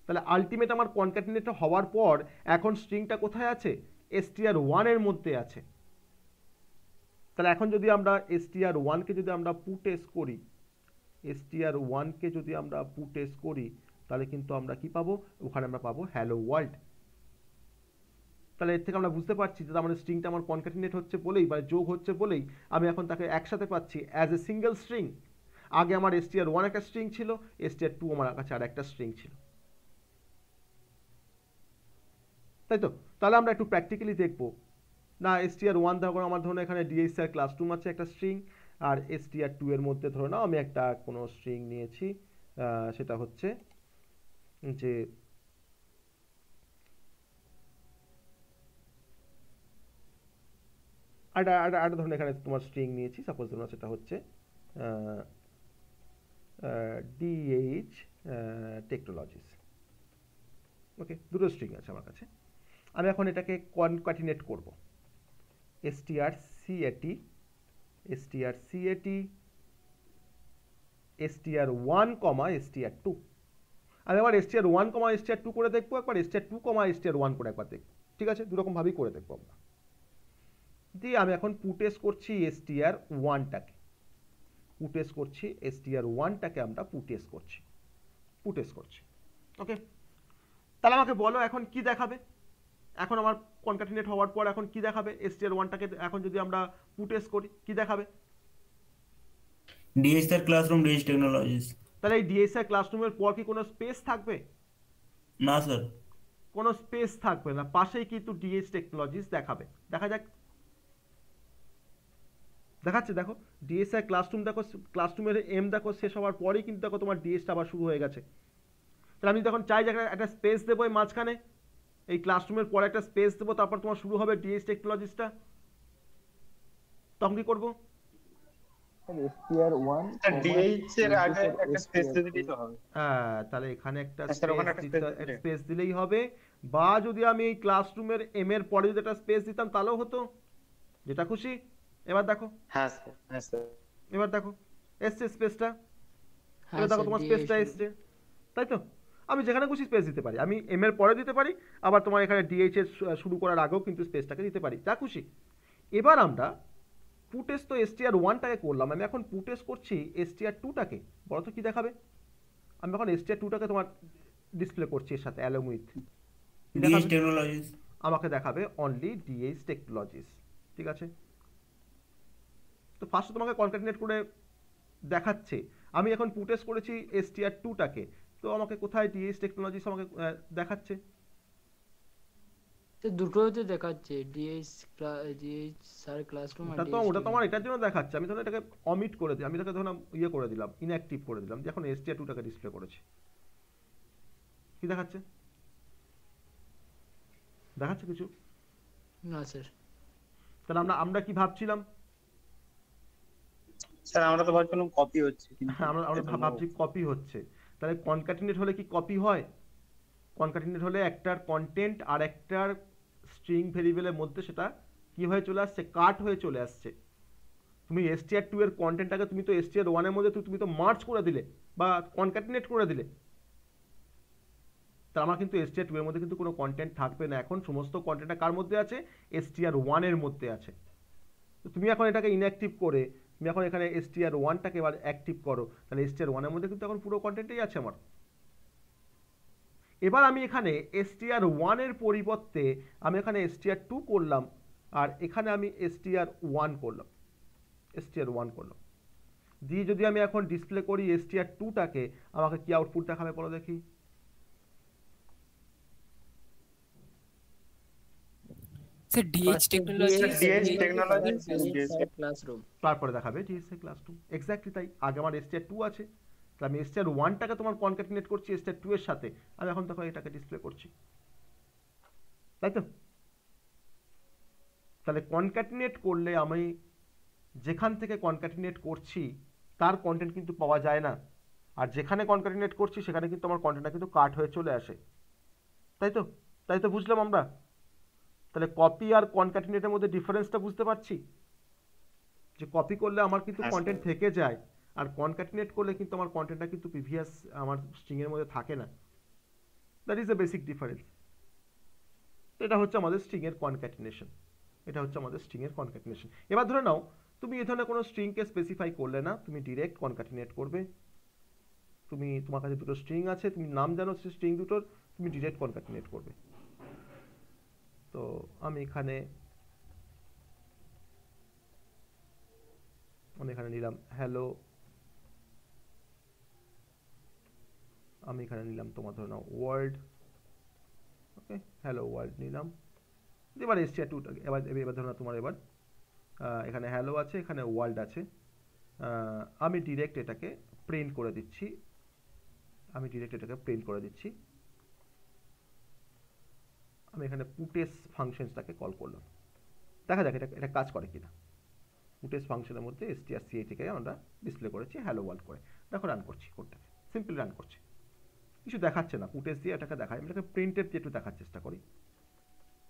তাহলে আলটিমেট আমার কনকাটিনেট হওয়ার পর এখন স্ট্রিংটা কোথায় আছে এসটিআর ওয়ানের মধ্যে আছে তাহলে এখন যদি আমরা এসটিআর ওয়ানকে যদি আমরা পুটেস করি এসটিআর ওয়ানকে যদি আমরা পুটেস করি তাহলে কিন্তু আমরা কি পাবো ওখানে আমরা পাবো হ্যালো ওয়ার্ল্ড তাহলে এর থেকে আমরা বুঝতে পারছি যে মানে আমার স্ট্রিংটা আমার কনকাটিনেট হচ্ছে বলেই বা যোগ হচ্ছে বলেই আমি এখন তাকে একসাথে পাচ্ছি অ্যাজ এ সিঙ্গেল স্ট্রিং আগে আমার এস টিআর ওয়ান একটা স্ট্রিং ছিল এস টিআর টু আমার কাছে আর একটা স্ট্রিং ছিল তাই তো তাহলে আমরা একটু প্র্যাকটিক্যালি দেখবো না টিআর ওয়ান ধরো আমার ধরুন এখানে ডিএসআর ক্লাস টু আছে একটা স্ট্রিং আর টিআর টু এর মধ্যে ধরে নাও আমি একটা কোনো স্ট্রিং নিয়েছি সেটা হচ্ছে যে আর আর আর ধরনের এখানে তোমার স্ট্রিং নিয়েছি সাপোজ ধরুন সেটা হচ্ছে ডিএইচ টেকনোলজিস ওকে দুটো স্ট্রিং আছে আমার কাছে আমি এখন এটাকে কনকাটিনেট করব STR CAT S T R one comma S T R two আর একবার STR one comma STR two করে দেখবো একবার STR two comma STR one করে একবার দেখবো ঠিক আছে দুরকমভাবেই করে দেখবো আমরা দিয়ে আমি এখন পুটেস করছি এসটিআর ওয়ানটাকে পুটেস করছি এসটিআর ওয়ানটাকে আমরা পুটেস করছি পুটেস করছি ওকে তাহলে আমাকে বলো এখন কি দেখাবে এখন আমার কনকাটিনেট হওয়ার পর এখন কি দেখাবে এসটিআর ওয়ানটাকে এখন যদি আমরা পুটেস করি কি দেখাবে ডিএসআর ক্লাসরুম ডিএস টেকনোলজিস তাহলে এই ডিএসআই ক্লাসরুমের পর কি কোনো স্পেস থাকবে না স্যার কোনো স্পেস থাকবে না পাশেই কিন্তু ডিএস টেকনোলজিস দেখাবে দেখা যাক দেখাচ্ছে দেখো ডিএসআই ক্লাসরুম দেখো ক্লাসরুমের এম দেখো শেষ হওয়ার পরেই কিন্তু দেখো তোমার ডিএসটা আবার শুরু হয়ে গেছে তাহলে আমি যখন চাই যে একটা স্পেস দেবো এই মাঝখানে এই ক্লাসরুমের পরে একটা স্পেস দেবো তারপর তোমার শুরু হবে ডিএস টেকনোলজিসটা তখন কি করবো হ্যাঁ, তাহলে এখানে একটা স্পেস দিলেই হবে বা যদি আমি এই ক্লাসরুমের এম এর পরে যদি একটা স্পেস দিতাম তাহলেও হতো যেটা খুশি এবার দেখো হ্যাঁ হ্যাঁ এবার দেখো এসছে স্পেসটা দেখো তোমার স্পেসটা এসছে তাই তো আমি যেখানে খুশি স্পেস দিতে পারি আমি এম এর পরে দিতে পারি আবার তোমার এখানে ডিএইচ এর শুরু করার আগেও কিন্তু স্পেসটাকে দিতে পারি যা খুশি এবার আমরা পুটেস তো এসটিআর ওয়ানটাকে করলাম আমি এখন পুটেস করছি এসটিআর টুটাকে বলো তো কী দেখাবে আমি এখন এসটিআর টুটাকে তোমার ডিসপ্লে করছি এর সাথে অ্যালং উইথ আমাকে দেখাবে অনলি ডিএইচ টেকনোলজিস ঠিক আছে তো ফার্স্ট তোমাকে কনকাটিনেট করে দেখাচ্ছে আমি এখন পুটেস করেছি এসটিআর টুটাকে তো আমাকে কোথায় ডিএইচ টেকনোলজিস আমাকে দেখাচ্ছে দুটোতে দেখাচ্ছে ডিএইচ ডিএইচ স্যার ক্লাসরুম ওটা তো ওটা তোমার এটার জন্য দেখাচ্ছে আমি তাহলে এটাকে অমিট করে দিই আমি এটাকে ধরুন ইয়ে করে দিলাম ইনঅ্যাক্টিভ করে দিলাম যখন এখন এসটিআর টুটাকে ডিসপ্লে করেছে কি দেখাচ্ছে দেখাচ্ছে কিছু না স্যার তাহলে আমরা আমরা কি ভাবছিলাম স্যার আমরা তো ভাবছিলাম কপি হচ্ছে হ্যাঁ, আমরা আমরা ভাবছি কপি হচ্ছে তাহলে কনকাটিনেট হলে কি কপি হয় কনকাটিনেট হলে একটার কন্টেন্ট আর একটার স্ট্রিং ভেরিয়েবলের মধ্যে সেটা কী হয়ে চলে আসছে কাট হয়ে চলে আসছে তুমি এসটিআর টু এর কন্টেন্টটাকে তুমি তো এসটিআর ওয়ানের মধ্যে তুমি তো মার্চ করে দিলে বা কনকাটিনেট করে দিলে তা আমার কিন্তু এসটিআর টু এর মধ্যে কিন্তু কোনো কন্টেন্ট থাকবে না এখন সমস্ত কন্টেন্টটা কার মধ্যে আছে এসটিআর ওয়ানের মধ্যে আছে তো তুমি এখন এটাকে ইনঅ্যাক্টিভ করে তুমি এখন এখানে এসটিআর ওয়ানটাকে এবার অ্যাক্টিভ করো তাহলে এসটিআর ওয়ানের মধ্যে কিন্তু এখন পুরো কন্টেন্টই আছে আমার এবার আমি এখানে এস এসটিআর ওয়ানের পরিবর্তে আমি এখানে এস এসটিআর টু করলাম আর এখানে আমি এস এসটিআর ওয়ান করলাম এস এসটিআর ওয়ান করলাম দিয়ে যদি আমি এখন ডিসপ্লে করি এস এসটিআর টুটাকে আমাকে কি আউটপুট দেখাবে বলো দেখি তারপরে দেখাবে ডিএসএ ক্লাস টু এক্স্যাক্টলি তাই আগে আমার এস এসটিআর টু আছে তাহলে আমি স্টার ওয়ানটাকে তোমার কনকাটিনেট করছি স্টার টু এর সাথে আমি এখন তখন এটাকে ডিসপ্লে করছি তাই তো তাহলে কনক্যাটিনেট করলে আমি যেখান থেকে কনকাটিনেট করছি তার কন্টেন্ট কিন্তু পাওয়া যায় না আর যেখানে কনক্যাটিনেট করছি সেখানে কিন্তু আমার কন্টেন্টটা কিন্তু কাট হয়ে চলে আসে তাই তো তাই তো বুঝলাম আমরা তাহলে কপি আর কনক্যাটিনেটের মধ্যে ডিফারেন্সটা বুঝতে পারছি যে কপি করলে আমার কিন্তু কন্টেন্ট আচ্ছা। থেকে যায় আর কনক্যাটিনেট করলে কিন্তু আমার কন্টেন্টটা কিন্তু প্রিভিয়াস আমার স্ট্রিংয়ের মধ্যে থাকে না that is the basic difference তো এটা হচ্ছে আমাদের স্ট্রিংয়ের কনক্যাটিনেশন এটা হচ্ছে আমাদের স্ট্রিংয়ের কনক্যাটিনেশন এবার ধরে নাও তুমি এ ধরনের কোনো স্ট্রিংকে স্পেসিফাই করলে না তুমি ডিরেক্ট কনক্যাটিনেট করবে তুমি তোমার কাছে দুটো স্ট্রিং আছে তুমি নাম জানো সেই স্ট্রিং দুটোর তুমি ডিরেক্ট কনক্যাটিনেট করবে তো আমি এখানে আমি এখানে নিলাম হ্যালো আমি এখানে নিলাম তোমার ধরে নাও ওয়ার্ল্ড ওকে হ্যালো ওয়ার্ল্ড নিলাম এবার এসছি টু এবার এবার ধরো তোমার এবার এখানে হ্যালো আছে এখানে ওয়ার্ল্ড আছে আমি ডিরেক্ট এটাকে প্রিন্ট করে দিচ্ছি আমি ডিরেক্ট এটাকে প্রিন্ট করে দিচ্ছি আমি এখানে পুটেস ফাংশনসটাকে কল করলাম দেখা যাক এটা এটা কাজ করে কিনা পুটেস ফাংশনের মধ্যে এসটিআর সিএটিকে আমরা ডিসপ্লে করেছি হ্যালো ওয়ার্ল্ড করে দেখো রান করছি কোডটাকে সিম্পলি রান করছি কিছু দেখাচ্ছে না ফুটেজ দিয়ে এটাকে দেখা আমি এটাকে প্রিন্টেপ দিয়ে একটু দেখার চেষ্টা করি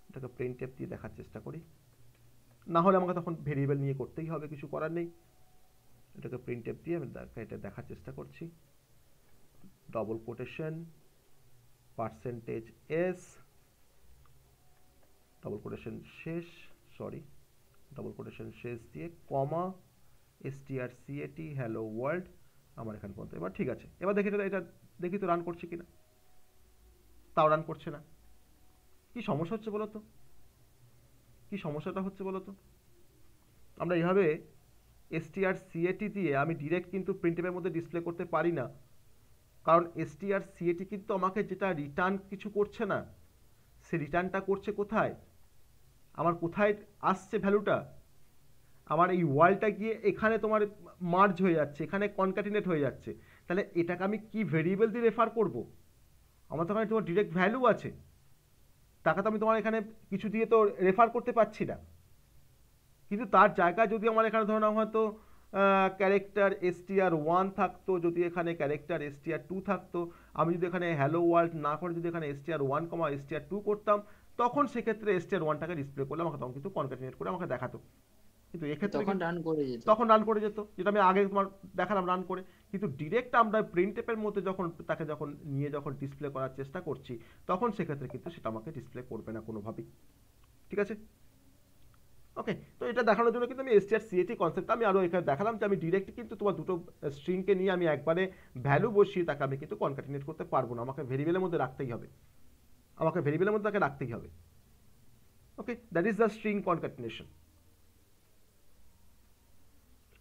এটাকে প্রিন্ট টেপ দিয়ে দেখার চেষ্টা করি না হলে আমাকে তখন ভেরিয়েবল নিয়ে করতেই হবে কিছু করার নেই এটাকে প্রিন্ট টেপ দিয়ে আমি এটা দেখার চেষ্টা করছি double quotation percentage S double quotation শেষ সরি ডবল কোটেশন শেষ দিয়ে comma S T R C AT hello world আমার এখানে পর্যন্ত এবার ঠিক আছে এবার দেখি এটা দেখি তো রান করছে কিনা তাও রান করছে না কি সমস্যা হচ্ছে বলতো কি সমস্যাটা হচ্ছে বলতো আমরা এইভাবে আর সিএটি দিয়ে আমি ডিরেক্ট কিন্তু প্রিন্টেপের মধ্যে ডিসপ্লে করতে পারি না কারণ সি সিএটি কিন্তু আমাকে যেটা রিটার্ন কিছু করছে না সে রিটার্নটা করছে কোথায় আমার কোথায় আসছে ভ্যালুটা আমার এই ওয়ালটা গিয়ে এখানে তোমার মার্জ হয়ে যাচ্ছে এখানে কনকাটিনেট হয়ে যাচ্ছে তাহলে এটাকে আমি কি ভেরিয়েবল দিয়ে রেফার করব আমার তো ওখানে তোমার ডিরেক্ট ভ্যালু আছে তাকে তো আমি তোমার এখানে কিছু দিয়ে তো রেফার করতে পারছি না কিন্তু তার জায়গায় যদি আমার এখানে ধরে নাও হয়তো ক্যারেক্টার আর ওয়ান থাকতো যদি এখানে ক্যারেক্টার এস আর টু থাকতো আমি যদি এখানে হ্যালো ওয়ার্ল্ড না করে যদি এখানে S R one comma R two করতাম তখন সেক্ষেত্রে এস এসটিআর ওয়ানটাকে ডিসপ্লে করলে আমাকে তখন কিন্তু কনকাটিনেট করে আমাকে দেখাতো কিন্তু এক্ষেত্রে তখন রান করে যেত তখন রান করে যেত যেটা আমি আগে তোমার দেখালাম রান করে কিন্তু ডিরেক্ট আমরা প্রিন্ট টেপের মধ্যে যখন তাকে যখন নিয়ে যখন ডিসপ্লে করার চেষ্টা করছি তখন সেক্ষেত্রে কিন্তু সেটা আমাকে ডিসপ্লে করবে না কোনোভাবেই ঠিক আছে ওকে তো এটা দেখানোর জন্য কিন্তু আমি এসটিআর সিএটি কনসেপ্ট আমি আরও এখানে দেখালাম যে আমি ডিরেক্ট কিন্তু তোমার দুটো স্ট্রিংকে নিয়ে আমি একবারে ভ্যালু বসিয়ে তাকে আমি কিন্তু কনকাটিনেট করতে পারবো না আমাকে ভেরিয়েবলের মধ্যে রাখতেই হবে আমাকে ভেরিয়েবলের মধ্যে তাকে রাখতেই হবে okay that is the string concatenation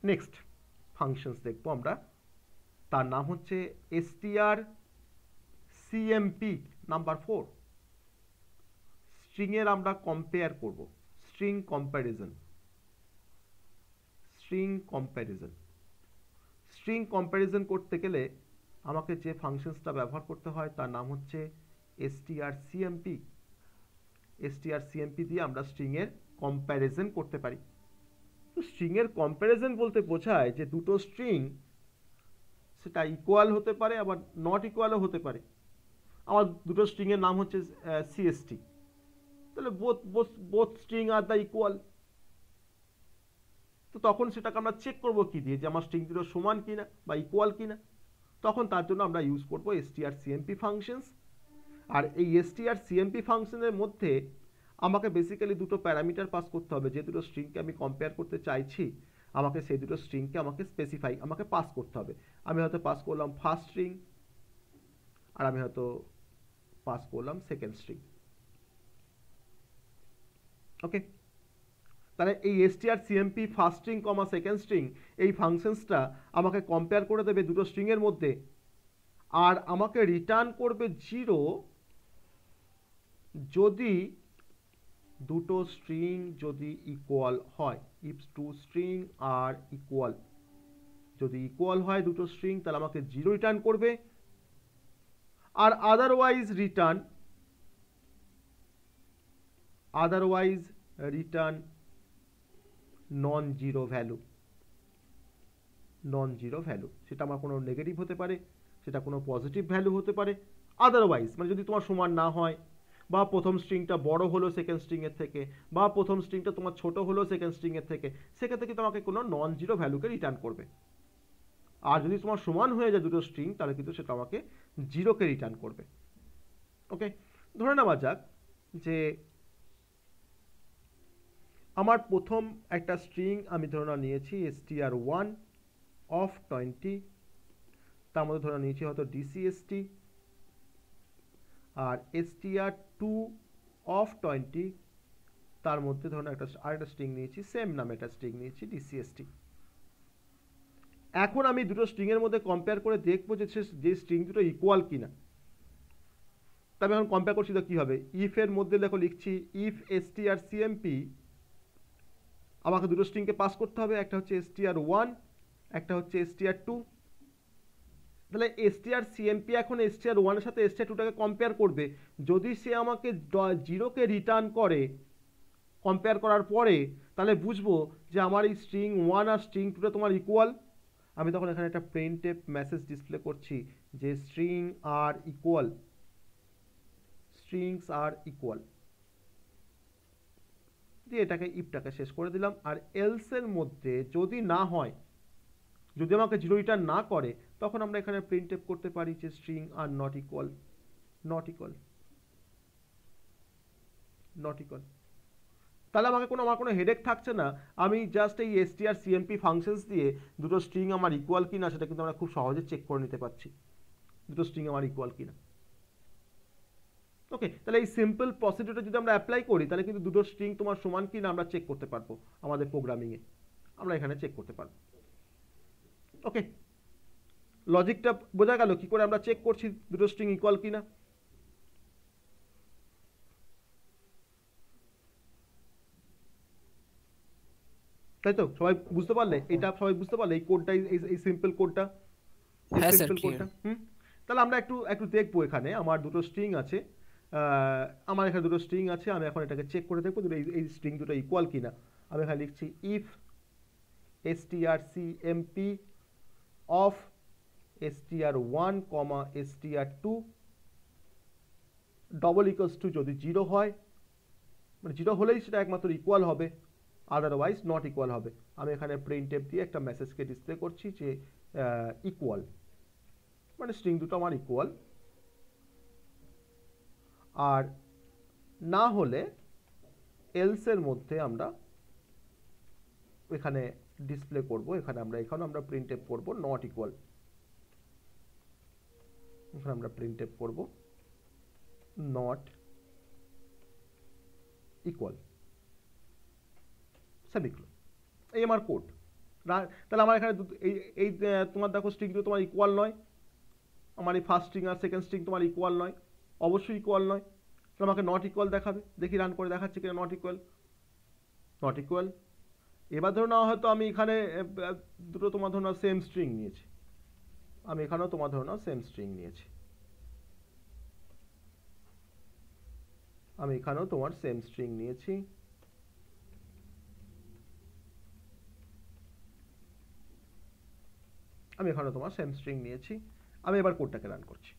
next functions দেখবো আমরা তার নাম হচ্ছে এসটিআর সিএমপি নাম্বার ফোর স্ট্রিংয়ের আমরা কম্পেয়ার করব string comparison string comparison string comparison করতে গেলে আমাকে যে ফাংশনসটা ব্যবহার করতে হয় তার নাম হচ্ছে এসটিআর সিএমপি এসটিআর সিএমপি দিয়ে আমরা স্ট্রিংয়ের কম্প্যারিজন করতে পারি তো স্ট্রিংয়ের কম্প্যারিজন বলতে বোঝায় যে দুটো স্ট্রিং সেটা ইকুয়াল হতে পারে আবার নট ইকুয়ালও হতে পারে আমার দুটো স্ট্রিংয়ের নাম হচ্ছে সিএসটি তাহলে both both both string are the equal তো তখন সেটাকে আমরা চেক করব কি দিয়ে যে আমার স্ট্রিং দুটো সমান কিনা বা ইকুয়াল কিনা তখন তার জন্য আমরা ইউজ করবো করব আর সিএমপি ফাংশনস আর এই আর সিএমপি ফাংশনের মধ্যে আমাকে বেসিক্যালি দুটো প্যারামিটার পাস করতে হবে যে দুটো স্ট্রিংকে আমি কম্পেয়ার করতে চাইছি আমাকে সেই দুটো স্ট্রিংকে আমাকে স্পেসিফাই আমাকে পাস করতে হবে আমি হয়তো পাস করলাম ফার্স্ট স্ট্রিং আর আমি হয়তো পাস করলাম সেকেন্ড স্ট্রিং ওকে তাহলে এই STR CMP first string comma second string এই ফাংশনসটা আমাকে কম্পেয়ার করে দেবে দুটো স্ট্রিংয়ের মধ্যে আর আমাকে রিটার্ন করবে জিরো যদি দুটো স্ট্রিং যদি ইকুয়াল হয় if two string are equal যদি ইকুয়াল হয় দুটো স্ট্রিং তাহলে আমাকে জিরো রিটার্ন করবে আর otherwise return otherwise return non zero value non zero value সেটা আমার কোনো নেগেটিভ হতে পারে সেটা কোনো পজিটিভ ভ্যালু হতে পারে আদারওয়াইজ মানে যদি তোমার সমান না হয় বা প্রথম স্ট্রিংটা বড় হলো সেকেন্ড স্ট্রিংয়ের থেকে বা প্রথম স্ট্রিংটা তোমার ছোট হলো সেকেন্ড স্ট্রিংয়ের থেকে সেক্ষেত্রে কিন্তু আমাকে কোনো নন জিরো ভ্যালুকে রিটার্ন করবে আর যদি তোমার সমান হয়ে যায় দুটো স্ট্রিং তাহলে কিন্তু সেটা আমাকে জিরোকে রিটার্ন করবে ওকে ধরে নেওয়া যাক যে আমার প্রথম একটা স্ট্রিং আমি ধরে না নিয়েছি S T R one of twenty তার মধ্যে ধরে নিয়েছি হয়তো ডিসি S T R STR two of twenty তার মধ্যে ধরুন একটা আরেকটা স্ট্রিং নিয়েছি সেম নামে একটা স্ট্রিং নিয়েছি ডিসিএসটি এখন আমি দুটো স্ট্রিংয়ের মধ্যে কম্পেয়ার করে দেখবো যে যে স্ট্রিং দুটো ইকুয়াল কিনা তবে এখন কম্পেয়ার করছি তো কী হবে ইফের মধ্যে দেখো লিখছি ইফ এসটি আর সিএমপি আমাকে দুটো স্ট্রিংকে পাস করতে হবে একটা হচ্ছে টি আর ওয়ান একটা হচ্ছে টি আর টু তাহলে এসটিআর সিএমপি এখন এসটিআর ওয়ানের সাথে এসটিআর টুটাকে কম্পেয়ার করবে যদি সে আমাকে জিরোকে রিটার্ন করে কম্পেয়ার করার পরে তাহলে বুঝবো যে আমার এই স্ট্রিং ওয়ান আর স্ট্রিং টুটা তোমার ইকুয়াল আমি তখন এখানে একটা প্রিন্টেপ মেসেজ ডিসপ্লে করছি যে string are equal strings are equal দিয়ে এটাকে ইপটাকে শেষ করে দিলাম আর এলসের মধ্যে যদি না হয় যদি আমাকে জিরো রিটার্ন না করে তখন আমরা এখানে প্রিন্ট করতে পারি যে string R not equal not equal not equal তাহলে আমাকে কোনো আমার কোনো হেডেক থাকছে না আমি জাস্ট এই এসটিআর সিএমপি ফাংশনস দিয়ে দুটো স্ট্রিং আমার ইকুয়াল কি না সেটা কিন্তু আমরা খুব সহজে চেক করে নিতে পারছি দুটো স্ট্রিং আমার ইকুয়াল কি না ওকে তাহলে এই সিম্পল প্রসিডিউরটা যদি আমরা অ্যাপ্লাই করি তাহলে কিন্তু দুটো স্ট্রিং তোমার সমান কি না আমরা চেক করতে পারবো আমাদের প্রোগ্রামিংয়ে আমরা এখানে চেক করতে পারবো ওকে লজিকটা বোঝা গেল কি করে আমরা চেক করছি দুটো স্ট্রিং ইকুয়াল কিনা তাই তো সবাই বুঝতে পারলে এটা সবাই বুঝতে পারলে এই কোডটা এই সিম্পল কোডটা সিম্পল কোডটা হুম তাহলে আমরা একটু একটু দেখবো এখানে আমার দুটো স্ট্রিং আছে আমার এখানে দুটো স্ট্রিং আছে আমি এখন এটাকে চেক করে দেখবো দুটো এই স্ট্রিং দুটো ইকুয়াল কিনা আমি এখানে লিখছি if S T R C M P of STR one comma STR two double equals to যদি জিরো হয় মানে জিরো হলেই সেটা একমাত্র ইকুয়াল হবে আদারওয়াইজ নট ইকুয়াল হবে আমি এখানে প্রিন্ট টেপ দিয়ে একটা মেসেজকে ডিসপ্লে করছি যে ইকুয়াল মানে স্ট্রিং দুটো আমার ইকুয়াল আর না হলে এলসের মধ্যে আমরা এখানে ডিসপ্লে করব এখানে আমরা এখানে আমরা প্রিন্ট টেপ করবো নট ইকুয়াল এখন আমরা প্রিন্ট এফ করব নট ইকুয়াল সেমিক্লো এই আমার কোড তাহলে আমার এখানে এই এই তোমার দেখো স্ট্রিং তো তোমার ইকুয়াল নয় আমার এই ফার্স্ট স্ট্রিং আর সেকেন্ড স্ট্রিং তোমার ইকুয়াল নয় অবশ্যই ইকুয়াল নয় তাহলে আমাকে নট ইকুয়াল দেখাবে দেখি রান করে দেখাচ্ছে কিনা নট ইকুয়াল নট ইকুয়াল এবার ধরো না হয়তো আমি এখানে দুটো তোমার ধরো সেম স্ট্রিং নিয়েছি আমি এখানেও তোমার ধরে নাও সেম স্ট্রিং নিয়েছি আমি এখানেও তোমার সেম স্ট্রিং নিয়েছি আমি এখানেও তোমার সেম স্ট্রিং নিয়েছি আমি এবার কোডটাকে রান করছি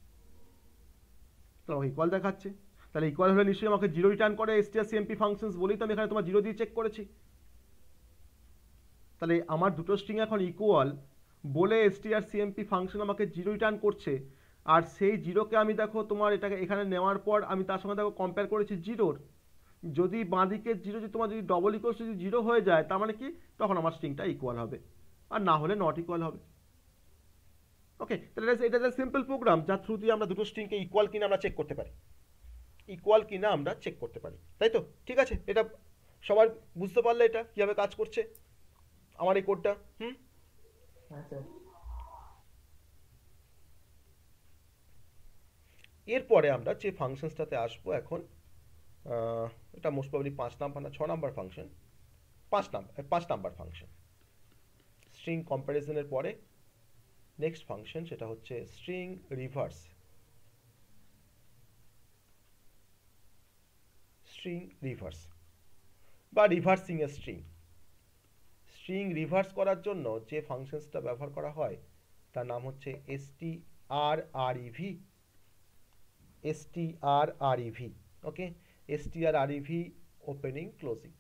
তো আমাকে ইকুয়াল দেখাচ্ছে তাহলে ইকুয়াল হলে নিশ্চয়ই আমাকে জিরো রিটার্ন করে এসটিআর সিএমপি ফাংশনস বলেই তো আমি এখানে তোমার জিরো দিয়ে চেক করেছি তাহলে আমার দুটো স্ট্রিং এখন ইকুয়াল বলে এসটিআর সিএমপি ফাংশন আমাকে জিরো রিটার্ন করছে আর সেই জিরোকে আমি দেখো তোমার এটাকে এখানে নেওয়ার পর আমি তার সঙ্গে দেখো কম্পেয়ার করেছি জিরোর যদি বাঁ দিকের জিরো যদি তোমার যদি ডবল ইকোয়াল যদি জিরো হয়ে যায় তার মানে কি তখন আমার স্ট্রিংটা ইকুয়াল হবে আর না হলে নট ইকুয়াল হবে ওকে তাহলে এটা একটা সিম্পল প্রোগ্রাম যার থ্রু দিয়ে আমরা দুটো স্ট্রিংকে ইকুয়াল কিনা আমরা চেক করতে পারি ইকুয়াল কিনা আমরা চেক করতে পারি তাই তো ঠিক আছে এটা সবার বুঝতে পারলে এটা কীভাবে কাজ করছে আমার এই কোডটা হুম এরপরে আমরা যে ফাংশনসটাতে আসবো এখন এটা মোস্ট প্রবলি পাঁচ নাম্বার না ছ নাম্বার ফাংশন পাঁচ নাম্বার পাঁচ নাম্বার ফাংশন স্ট্রিং কম্প্যারিজনের পরে নেক্সট ফাংশন সেটা হচ্ছে স্ট্রিং রিভার্স স্ট্রিং রিভার্স বা reversing a string string reverse করার জন্য যে ফাংশনসটা ব্যবহার করা হয় তার নাম হচ্ছে ST R R EV R R EV okay ST R R EV opening closing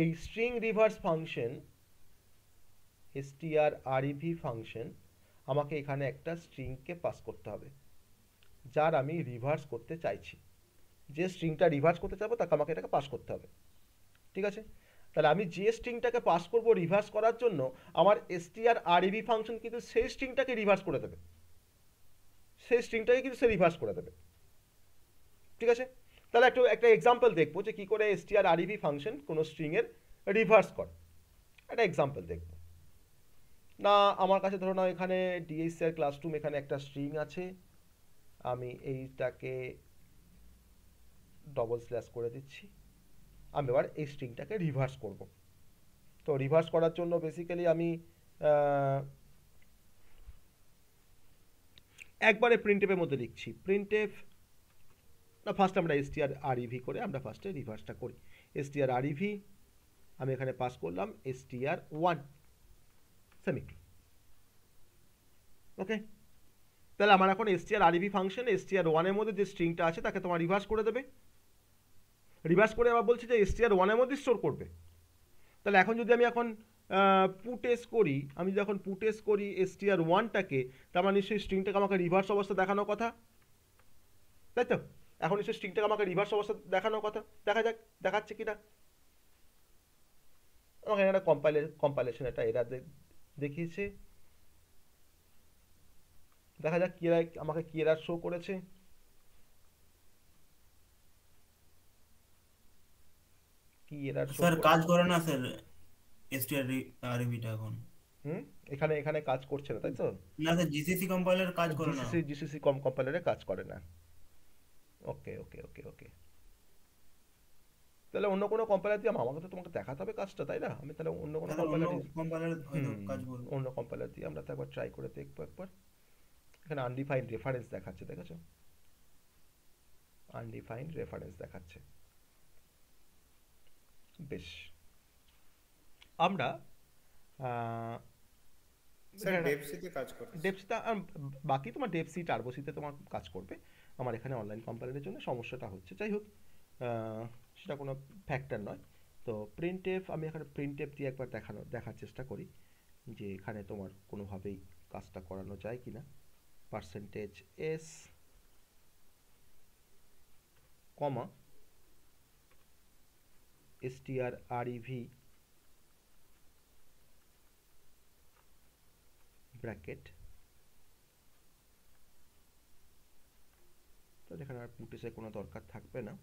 এই string reverse function ST R R EV function আমাকে এখানে একটা স্ট্রিংকে পাস করতে হবে যার আমি রিভার্স করতে চাইছি যে স্ট্রিংটা রিভার্স করতে চাইবো তাকে আমাকে এটাকে পাস করতে হবে ঠিক আছে তাহলে আমি যে স্ট্রিংটাকে পাস করব রিভার্স করার জন্য আমার এসটিআর আর ইভি ফাংশন কিন্তু সেই স্ট্রিংটাকে রিভার্স করে দেবে সেই স্ট্রিংটাকে কিন্তু সে রিভার্স করে দেবে ঠিক আছে তাহলে একটু একটা এক্সাম্পল দেখবো যে কী করে এসটিআর আর ইভি ফাংশন কোনো স্ট্রিংয়ের রিভার্স করে একটা এক্সাম্পল দেখবো না আমার কাছে ধরো না এখানে ক্লাস ক্লাসরুম এখানে একটা স্ট্রিং আছে আমি এইটাকে ডবল স্ল্যাশ করে দিচ্ছি আমি এবার এই স্ট্রিংটাকে রিভার্স করব তো রিভার্স করার জন্য বেসিক্যালি আমি একবারে প্রিন্টেপের মধ্যে লিখছি প্রিন্টেপ না ফার্স্ট আমরা এস টিআর আর ইভি করে আমরা ফার্স্টে রিভার্সটা করি এস টিআর আর ইভি আমি এখানে পাস করলাম S TR one semicolon okay তাহলে আমার এখন S TR R EV function TR ওয়ানের মধ্যে যে স্ট্রিংটা আছে তাকে তোমার রিভার্স করে দেবে রিভার্স করে আবার বলছে যে এস টি আর ওয়ানের মধ্যে স্টোর করবে তাহলে এখন যদি আমি এখন পুটেস করি আমি যদি এখন পুটেস করি এস টি আর ওয়ানটাকে তার মানে নিশ্চয়ই স্ট্রিংটাকে আমাকে রিভার্স অবস্থা দেখানোর কথা তাই তো এখন নিশ্চয়ই স্ট্রিংটাকে আমাকে রিভার্স অবস্থা দেখানোর কথা দেখা যাক দেখাচ্ছে কি না আমাকে একটা কম্পাইলে কম্পাইলেশন একটা এরা দেখিয়েছে দেখা যাক কি আমাকে কি এরা শো করেছে কি এরার স্যার কাজ করে না স্যার এসটিআর আরবিটা এখন হুম এখানে এখানে কাজ করছে না তাই তো না স্যার জিসিসি কম্পাইলার কাজ করে না জিসিসি জিসিসি কম কম্পাইলারে কাজ করে না ওকে ওকে ওকে ওকে তাহলে অন্য কোনো কম্পাইলার দিয়ে আমাকে তো তোমাকে দেখাতে হবে কাজটা তাই না আমি তাহলে অন্য কোনো কম্পাইলার কাজ করব অন্য কম্পাইলার দিয়ে আমরা তো একবার ট্রাই করে দেখবো একবার এখানে আনডিফাইন্ড রেফারেন্স দেখাচ্ছে দেখেছো আনডিফাইন্ড রেফারেন্স দেখাচ্ছে বেশ আমরা আচ্ছা, বাকি তোমার ডেপসি টার্বোসিতে তোমার কাজ করবে আমার এখানে অনলাইন কোম্পানির জন্য সমস্যাটা হচ্ছে যাই হোক সেটা কোনো ফ্যাক্টর নয় তো প্রিন্ট এফ আমি এখানে প্রিন্ট এফ দিয়ে একবার দেখানো দেখার চেষ্টা করি যে এখানে তোমার কোনোভাবেই কাজটা করানো যায় কি না percentage S comma strrev bracket তো এখানে আর নোটিশের কোনো দরকার থাকবে না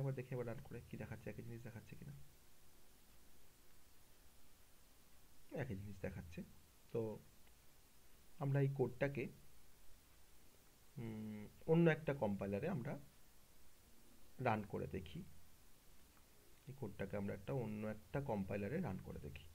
একবার দেখে এবার রান করে কি দেখাচ্ছে একই জিনিস দেখাচ্ছে কিনা একই জিনিস দেখাচ্ছে তো আমরা এই কোডটাকে অন্য একটা কম্পাইলারে আমরা রান করে দেখি এই কোডটাকে আমরা একটা অন্য একটা কম্পাইলারে রান করে দেখি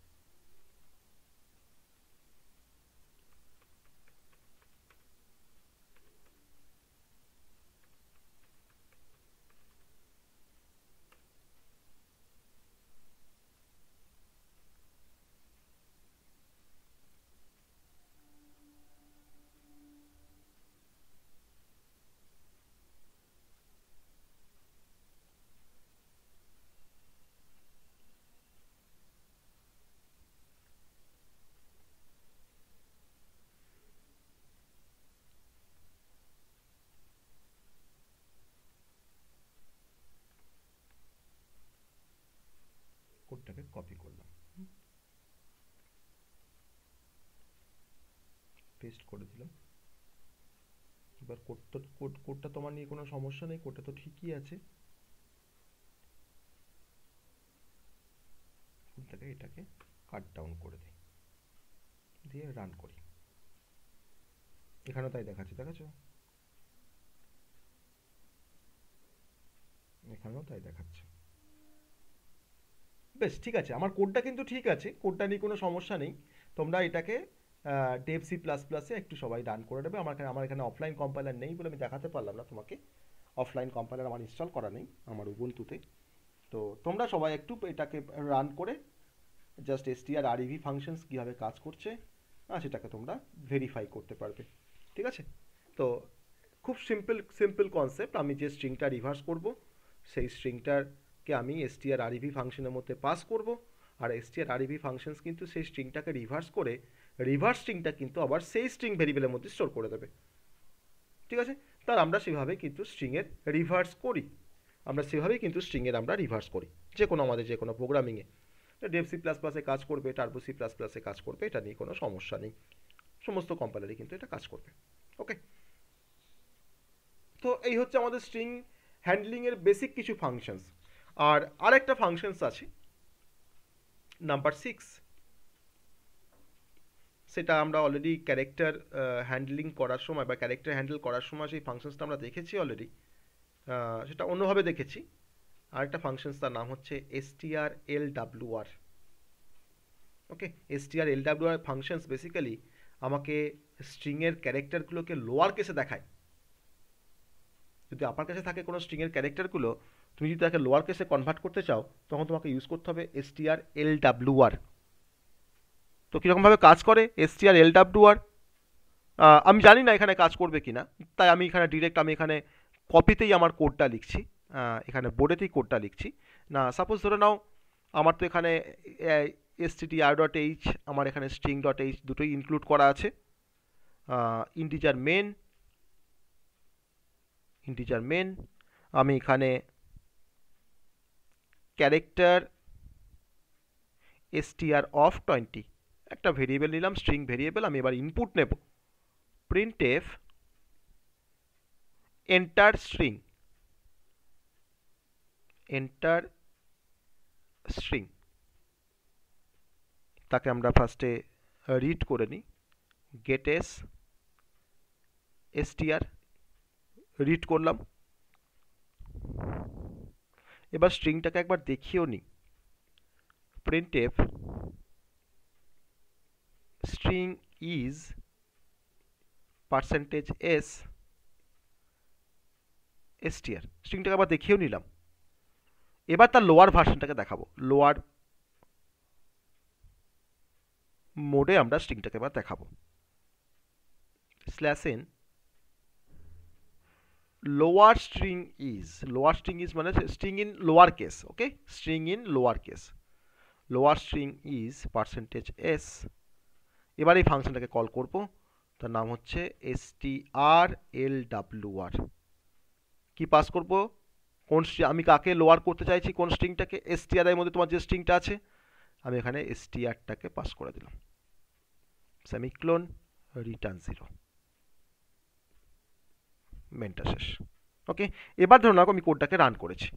পেস্ট করে দিলাম এবার কোডটা কোড কোডটা তোমার নিয়ে কোনো সমস্যা নেই কোডটা তো ঠিকই আছে তাহলে এটাকে কাট ডাউন করে দিই দিয়ে রান করি এখানেও তাই দেখাচ্ছে দেখাচ্ছো এখানেও তাই দেখাচ্ছে বেশ ঠিক আছে আমার কোডটা কিন্তু ঠিক আছে কোডটা নিয়ে কোনো সমস্যা নেই তোমরা এটাকে ডেভ সি প্লাস প্লাসে একটু সবাই রান করে নেবে আমার এখানে আমার এখানে অফলাইন কম্পাইলার নেই বলে আমি দেখাতে পারলাম না তোমাকে অফলাইন কম্পাইলার আমার ইনস্টল করা নেই আমার উবুন্তুতে তো তোমরা সবাই একটু এটাকে রান করে just STR R EV functions কীভাবে কাজ করছে সেটাকে তোমরা ভেরিফাই করতে পারবে ঠিক আছে তো খুব সিম্পল সিম্পল কনসেপ্ট আমি যে স্ট্রিংটা রিভার্স করব সেই স্ট্রিংটারকে আমি টি e আর আর ইভি ফাংশনের মধ্যে পাস করব আর S R R EV functions কিন্তু সেই স্ট্রিংটাকে রিভার্স করে রিভার্স স্ট্রিংটা কিন্তু আবার সেই স্ট্রিং ভেরিয়েবলের মধ্যে স্টোর করে দেবে ঠিক আছে তার আমরা সেভাবে কিন্তু স্ট্রিংয়ের রিভার্স করি আমরা সেভাবেই কিন্তু স্ট্রিংয়ের আমরা রিভার্স করি যে কোনো আমাদের যে কোনো প্রোগ্রামিংয়ে ডেভ সি প্লাস প্লাসে কাজ করবে টার্বো সি প্লাস প্লাসে কাজ করবে এটা নিয়ে কোনো সমস্যা নেই সমস্ত কম্পাইলারই কিন্তু এটা কাজ করবে ওকে তো এই হচ্ছে আমাদের স্ট্রিং হ্যান্ডলিংয়ের বেসিক কিছু ফাংশনস আর আরেকটা ফাংশনস আছে নাম্বার সিক্স সেটা আমরা অলরেডি ক্যারেক্টার হ্যান্ডলিং করার সময় বা ক্যারেক্টার হ্যান্ডেল করার সময় সেই ফাংশনসটা আমরা দেখেছি অলরেডি সেটা অন্যভাবে দেখেছি আরেকটা ফাংশনস তার নাম হচ্ছে STR L WR okay STR L WR functions basically আমাকে স্ট্রিংয়ের ক্যারেক্টারগুলোকে লোয়ার কেসে দেখায় যদি আপনার কাছে থাকে কোনো স্ট্রিংয়ের ক্যারেক্টারগুলো তুমি যদি তাকে লোয়ার কেসে কনভার্ট করতে চাও তখন তোমাকে ইউজ করতে হবে এসটিআর এল ডাব্লুআর তো কীরকমভাবে কাজ করে এসটিআর এল ডাব্লু আর আমি জানি না এখানে কাজ করবে কি না তাই আমি এখানে ডিরেক্ট আমি এখানে কপিতেই আমার কোডটা লিখছি এখানে বোর্ডেতেই কোডটা লিখছি না সাপোজ ধরে নাও আমার তো এখানে এসটিটি আর ডট এইচ আমার এখানে স্ট্রিং ডট এইচ দুটোই ইনক্লুড করা আছে ইন্টিজার মেন ইন্টিজার মেন আমি এখানে ক্যারেক্টার আর অফ টোয়েন্টি একটা ভেরিয়েবল নিলাম স্ট্রিং ভেরিয়েবল আমি এবার ইনপুট নেব print F enter string enter string তাকে আমরা ফার্স্টে রিড করে নিই গেট এস এসটিআর রিড করলাম এবার স্ট্রিংটাকে একবার দেখিয়েও নি print F string is s S string টাকে আবার দেখিয়েও নিলাম এবার তার লোয়ার ভার্সনটাকে দেখাবো লোয়ার মোডে আমরা স্ট্রিংটাকে এবার দেখাবো slash n lower string is lower string is মানে string in lower case okay string in lower case lower string is percentage S এবার এই ফাংশনটাকে কল করব তার নাম হচ্ছে এস টি আর এল ডাব্লিউ আর কি পাস করব কোন আমি কাকে লোয়ার করতে চাইছি কোন স্ট্রিংটাকে এস টি আর এর মধ্যে তোমার যে স্ট্রিংটা আছে আমি এখানে এস টি আরটাকে পাস করে দিলাম সেমিক্লোন রিটার্ন জিরো মেনটা শেষ ওকে এবার ধরুন আমি কোডটাকে রান করেছি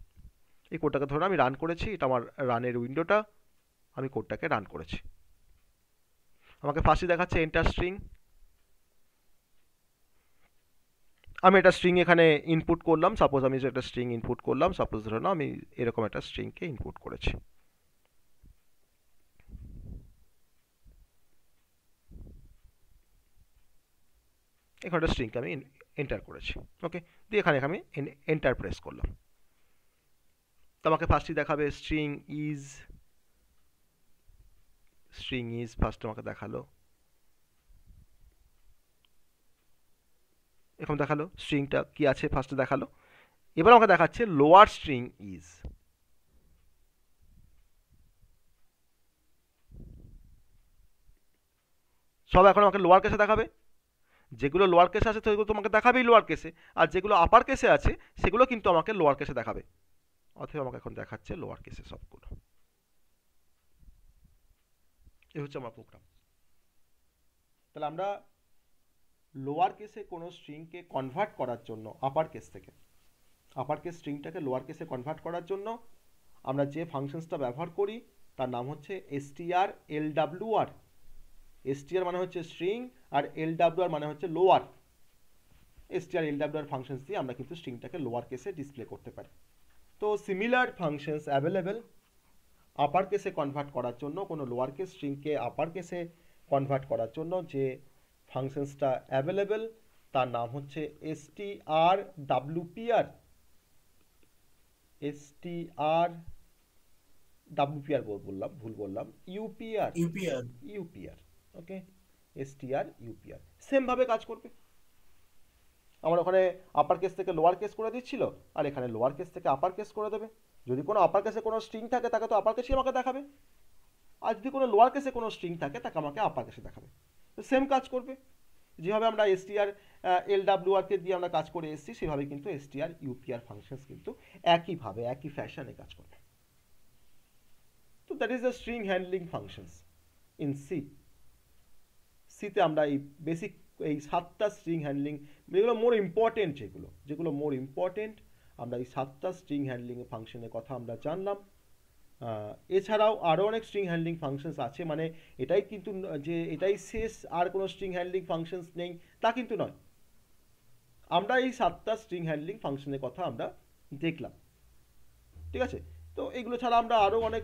এই কোডটাকে ধরুন আমি রান করেছি এটা আমার রানের উইন্ডোটা আমি কোডটাকে রান করেছি আমাকে ফার্স্টে দেখাচ্ছে এন্টার স্ট্রিং আমি একটা স্ট্রিং এখানে ইনপুট করলাম সাপোজ আমি একটা স্ট্রিং ইনপুট করলাম সাপোজ ধরে না আমি এরকম একটা স্ট্রিংকে ইনপুট করেছি এখানে একটা স্ট্রিংকে আমি এন্টার করেছি ওকে দিয়ে এখানে আমি এন্টার প্রেস করলাম তো আমাকে ফার্স্টই দেখাবে string is string is first আমাকে দেখালো এখন দেখালো স্ট্রিংটা কি আছে ফার্স্টে দেখালো এবার আমাকে দেখাচ্ছে লোয়ার স্ট্রিং ইজ সব এখন আমাকে লোয়ার কেসে দেখাবে যেগুলো লোয়ার কেসে আছে সেগুলো তোমাকে দেখাবেই লোয়ার কেসে আর যেগুলো আপার কেসে আছে সেগুলো কিন্তু আমাকে লোয়ার কেসে দেখাবে অথবা আমাকে এখন দেখাচ্ছে লোয়ার কেসে সবগুলো এ হচ্ছে আমার প্রোগ্রাম তাহলে আমরা লোয়ার কেসে কোনো স্ট্রিংকে কনভার্ট করার জন্য আপার কেস থেকে আপার কেস স্ট্রিংটাকে লোয়ার কেসে কনভার্ট করার জন্য আমরা যে ফাংশনসটা ব্যবহার করি তার নাম হচ্ছে STR L W R STR মানে হচ্ছে স্ট্রিং আর এল ডাব্লিউ আর মানে হচ্ছে lower STR L W R functions দিয়ে আমরা কিন্তু স্ট্রিংটাকে লোয়ার কেসে ডিসপ্লে করতে পারি তো সিমিলার ফাংশনস অ্যাভেলেবেল আপার কেসে কনভার্ট করার জন্য কোনো লোয়ার কেস স্ট্রিংকে আপার কেসে কনভার্ট করার জন্য যে ফাংশনসটা অ্যাভেলেবেল তার নাম হচ্ছে এস টি আর ডাব্লুপিআর এস টি আর ডাব্লুপিআর বললাম ভুল বললাম ইউপিআর ইউপিআর ইউপিআর ওকে এস টি আর ইউপিআর সেমভাবে কাজ করবে আমার ওখানে আপার কেস থেকে লোয়ার কেস করে দিচ্ছিল আর এখানে লোয়ার কেস থেকে আপার কেস করে দেবে যদি কোনো আপার কেসে কোনো স্ট্রিং থাকে তাকে তো আপার কেসই আমাকে দেখাবে আর যদি কোনো লোয়ার কেসে কোনো স্ট্রিং থাকে তাকে আমাকে আপার কেসে দেখাবে তো সেম কাজ করবে যেভাবে আমরা এসটিআর এল ডাব্লিউআরকে দিয়ে আমরা কাজ করে এসেছি সেভাবে কিন্তু এস এসটিআর ইউপিআর ফাংশনস কিন্তু একইভাবে একই ফ্যাশনে কাজ করবে তো that is the string handling functions in C সিতে আমরা এই বেসিক এই সাতটা স্ট্রিং হ্যান্ডলিং যেগুলো মোর ইম্পর্টেন্ট যেগুলো যেগুলো মোর ইম্পর্টেন্ট আমরা এই সাতটা স্ট্রিং হ্যান্ডলিং ফাংশনের কথা আমরা জানলাম এছাড়াও আরও অনেক স্ট্রিং হ্যান্ডলিং ফাংশনস আছে মানে এটাই কিন্তু যে এটাই শেষ আর কোনো স্ট্রিং হ্যান্ডলিং ফাংশনস নেই তা কিন্তু নয় আমরা এই সাতটা স্ট্রিং হ্যান্ডলিং ফাংশনের কথা আমরা দেখলাম ঠিক আছে তো এগুলো ছাড়া আমরা আরও অনেক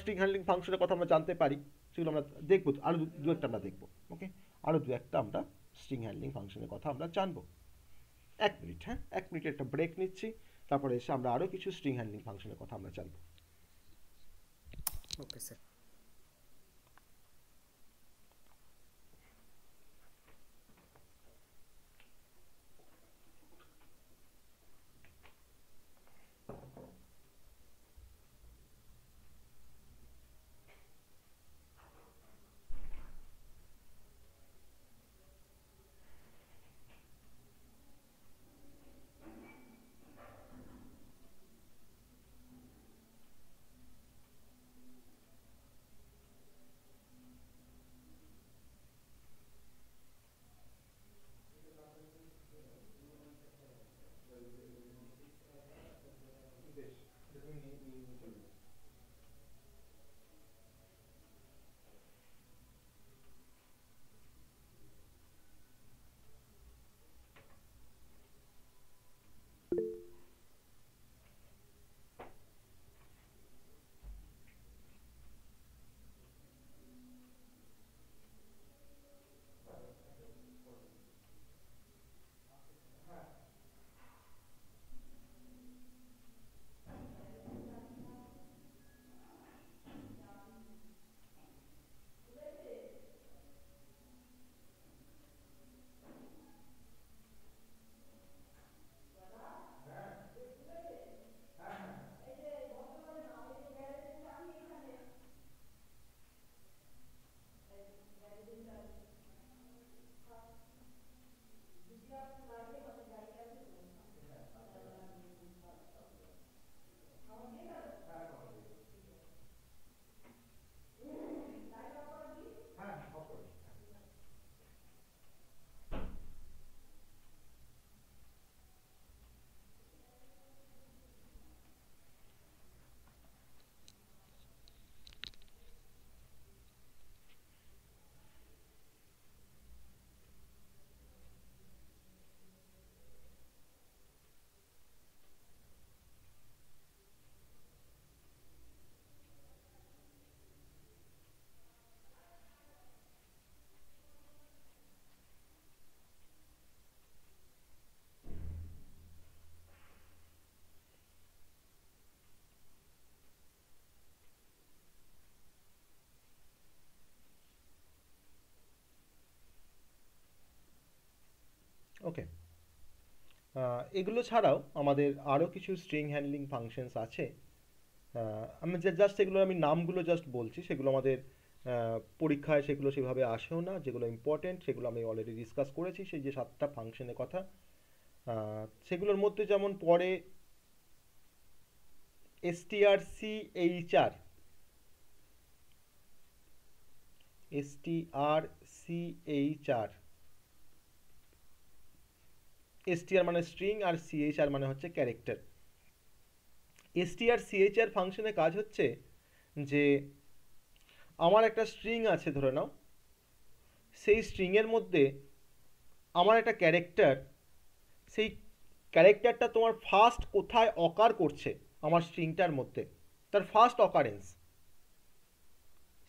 স্ট্রিং হ্যান্ডলিং ফাংশনের কথা আমরা জানতে পারি সেগুলো আমরা দেখবো আরও দু একটা আমরা দেখবো ওকে আরও দু একটা আমরা স্ট্রিং হ্যান্ডলিং ফাংশনের কথা আমরা জানবো এক মিনিট হ্যাঁ এক মিনিট একটা ব্রেক নিচ্ছি তারপরে এসে আমরা আরও কিছু স্ট্রিং হ্যান্ডলিং ফাংশনের কথা আমরা জানবো ওকে স্যার ওকে এগুলো ছাড়াও আমাদের আরও কিছু স্ট্রিং হ্যান্ডলিং ফাংশনস আছে আমি যে জাস্ট এগুলো আমি নামগুলো জাস্ট বলছি সেগুলো আমাদের পরীক্ষায় সেগুলো সেভাবে আসেও না যেগুলো ইম্পর্টেন্ট সেগুলো আমি অলরেডি ডিসকাস করেছি সেই যে সাতটা ফাংশনের কথা সেগুলোর মধ্যে যেমন পরে STRC HR STR HR STR মানে স্ট্রিং আর সিএইচআর মানে হচ্ছে ক্যারেক্টার এসটিআর সিএইচআর ফাংশনে কাজ হচ্ছে যে আমার একটা স্ট্রিং আছে ধরে নাও সেই স্ট্রিংয়ের মধ্যে আমার একটা ক্যারেক্টার সেই ক্যারেক্টারটা তোমার ফার্স্ট কোথায় অকার করছে আমার স্ট্রিংটার মধ্যে তার ফার্স্ট অকারেন্স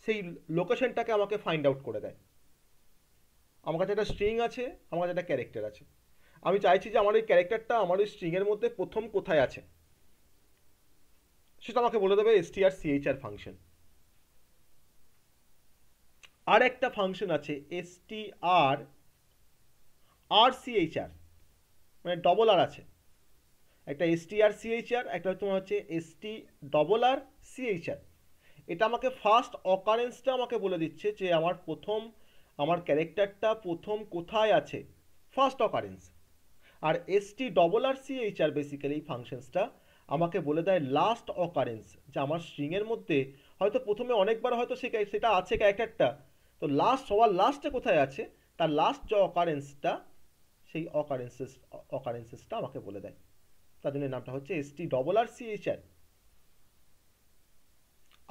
সেই লোকেশনটাকে আমাকে ফাইন্ড আউট করে দেয় আমার কাছে একটা স্ট্রিং আছে আমার কাছে একটা ক্যারেক্টার আছে আমি চাইছি যে আমার এই ক্যারেক্টারটা আমার এই স্ট্রিংয়ের মধ্যে প্রথম কোথায় আছে সেটা আমাকে বলে দেবে এস আর সিএইচআর ফাংশন আর একটা ফাংশন আছে এস আর আর সিএইচআর মানে ডবল আর আছে একটা এস টি আর সিএইচআর একটা তোমার হচ্ছে S T double R CHR এটা আমাকে ফার্স্ট অকারেন্সটা আমাকে বলে দিচ্ছে যে আমার প্রথম আমার ক্যারেক্টারটা প্রথম কোথায় আছে ফার্স্ট অকারেন্স আর ST double R C H R basically এই ফাংশনসটা আমাকে বলে দেয় লাস্ট অকারেন্স যে আমার স্ট্রিংয়ের মধ্যে হয়তো প্রথমে অনেকবার হয়তো সে সেটা আছে ক্যারেক্টারটা তো লাস্ট সবার লাস্টে কোথায় আছে তার লাস্ট যে অকারেন্সটা সেই অকারেন্সেস অকারেন্সেসটা আমাকে বলে দেয় তার জন্য নামটা হচ্ছে ST double R C H R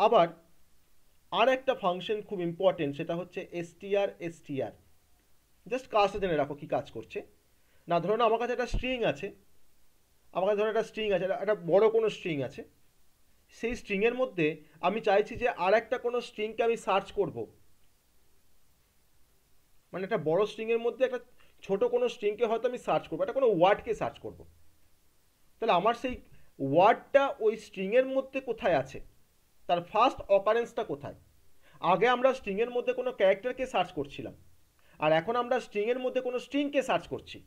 আবার আর একটা ফাংশন খুব ইম্পর্টেন্ট সেটা হচ্ছে এসটিআর এসটিআর জাস্ট কাজটা জেনে রাখো কি কাজ করছে না ধরো আমার কাছে একটা স্ট্রিং আছে আমার কাছে ধরো একটা স্ট্রিং আছে একটা বড় কোনো স্ট্রিং আছে সেই স্ট্রিংয়ের মধ্যে আমি চাইছি যে আর একটা কোনো স্ট্রিংকে আমি সার্চ করব মানে একটা বড় স্ট্রিংয়ের মধ্যে একটা ছোট কোনো স্ট্রিংকে হয়তো আমি সার্চ করবো একটা কোনো ওয়ার্ডকে সার্চ করব তাহলে আমার সেই ওয়ার্ডটা ওই স্ট্রিংয়ের মধ্যে কোথায় আছে তার ফার্স্ট অকারেন্সটা কোথায় আগে আমরা স্ট্রিংয়ের মধ্যে কোনো ক্যারেক্টারকে সার্চ করছিলাম আর এখন আমরা স্ট্রিংয়ের মধ্যে কোনো স্ট্রিংকে সার্চ করছি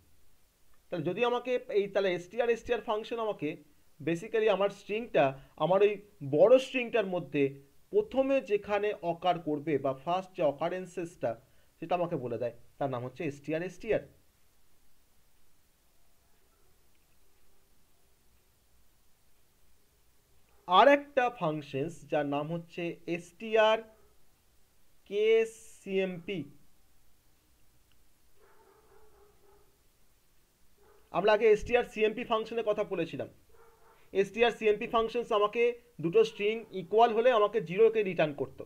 তাহলে যদি আমাকে এই তাহলে এসটিআর এসটিআর ফাংশন আমাকে বেসিক্যালি আমার স্ট্রিংটা আমার ওই বড় স্ট্রিংটার মধ্যে প্রথমে যেখানে অকার করবে বা ফার্স্ট যে অকারেন্সেসটা সেটা আমাকে বলে দেয় তার নাম হচ্ছে এসটিআর এসটিআর আর একটা ফাংশনস যার নাম হচ্ছে এসটিআর কে সিএমপি আমরা আগে এসটিআর সিএমপি ফাংশনের কথা বলেছিলাম এসটিআর সিএমপি ফাংশনস আমাকে দুটো স্ট্রিং ইকুয়াল হলে আমাকে জিরোকে রিটার্ন করত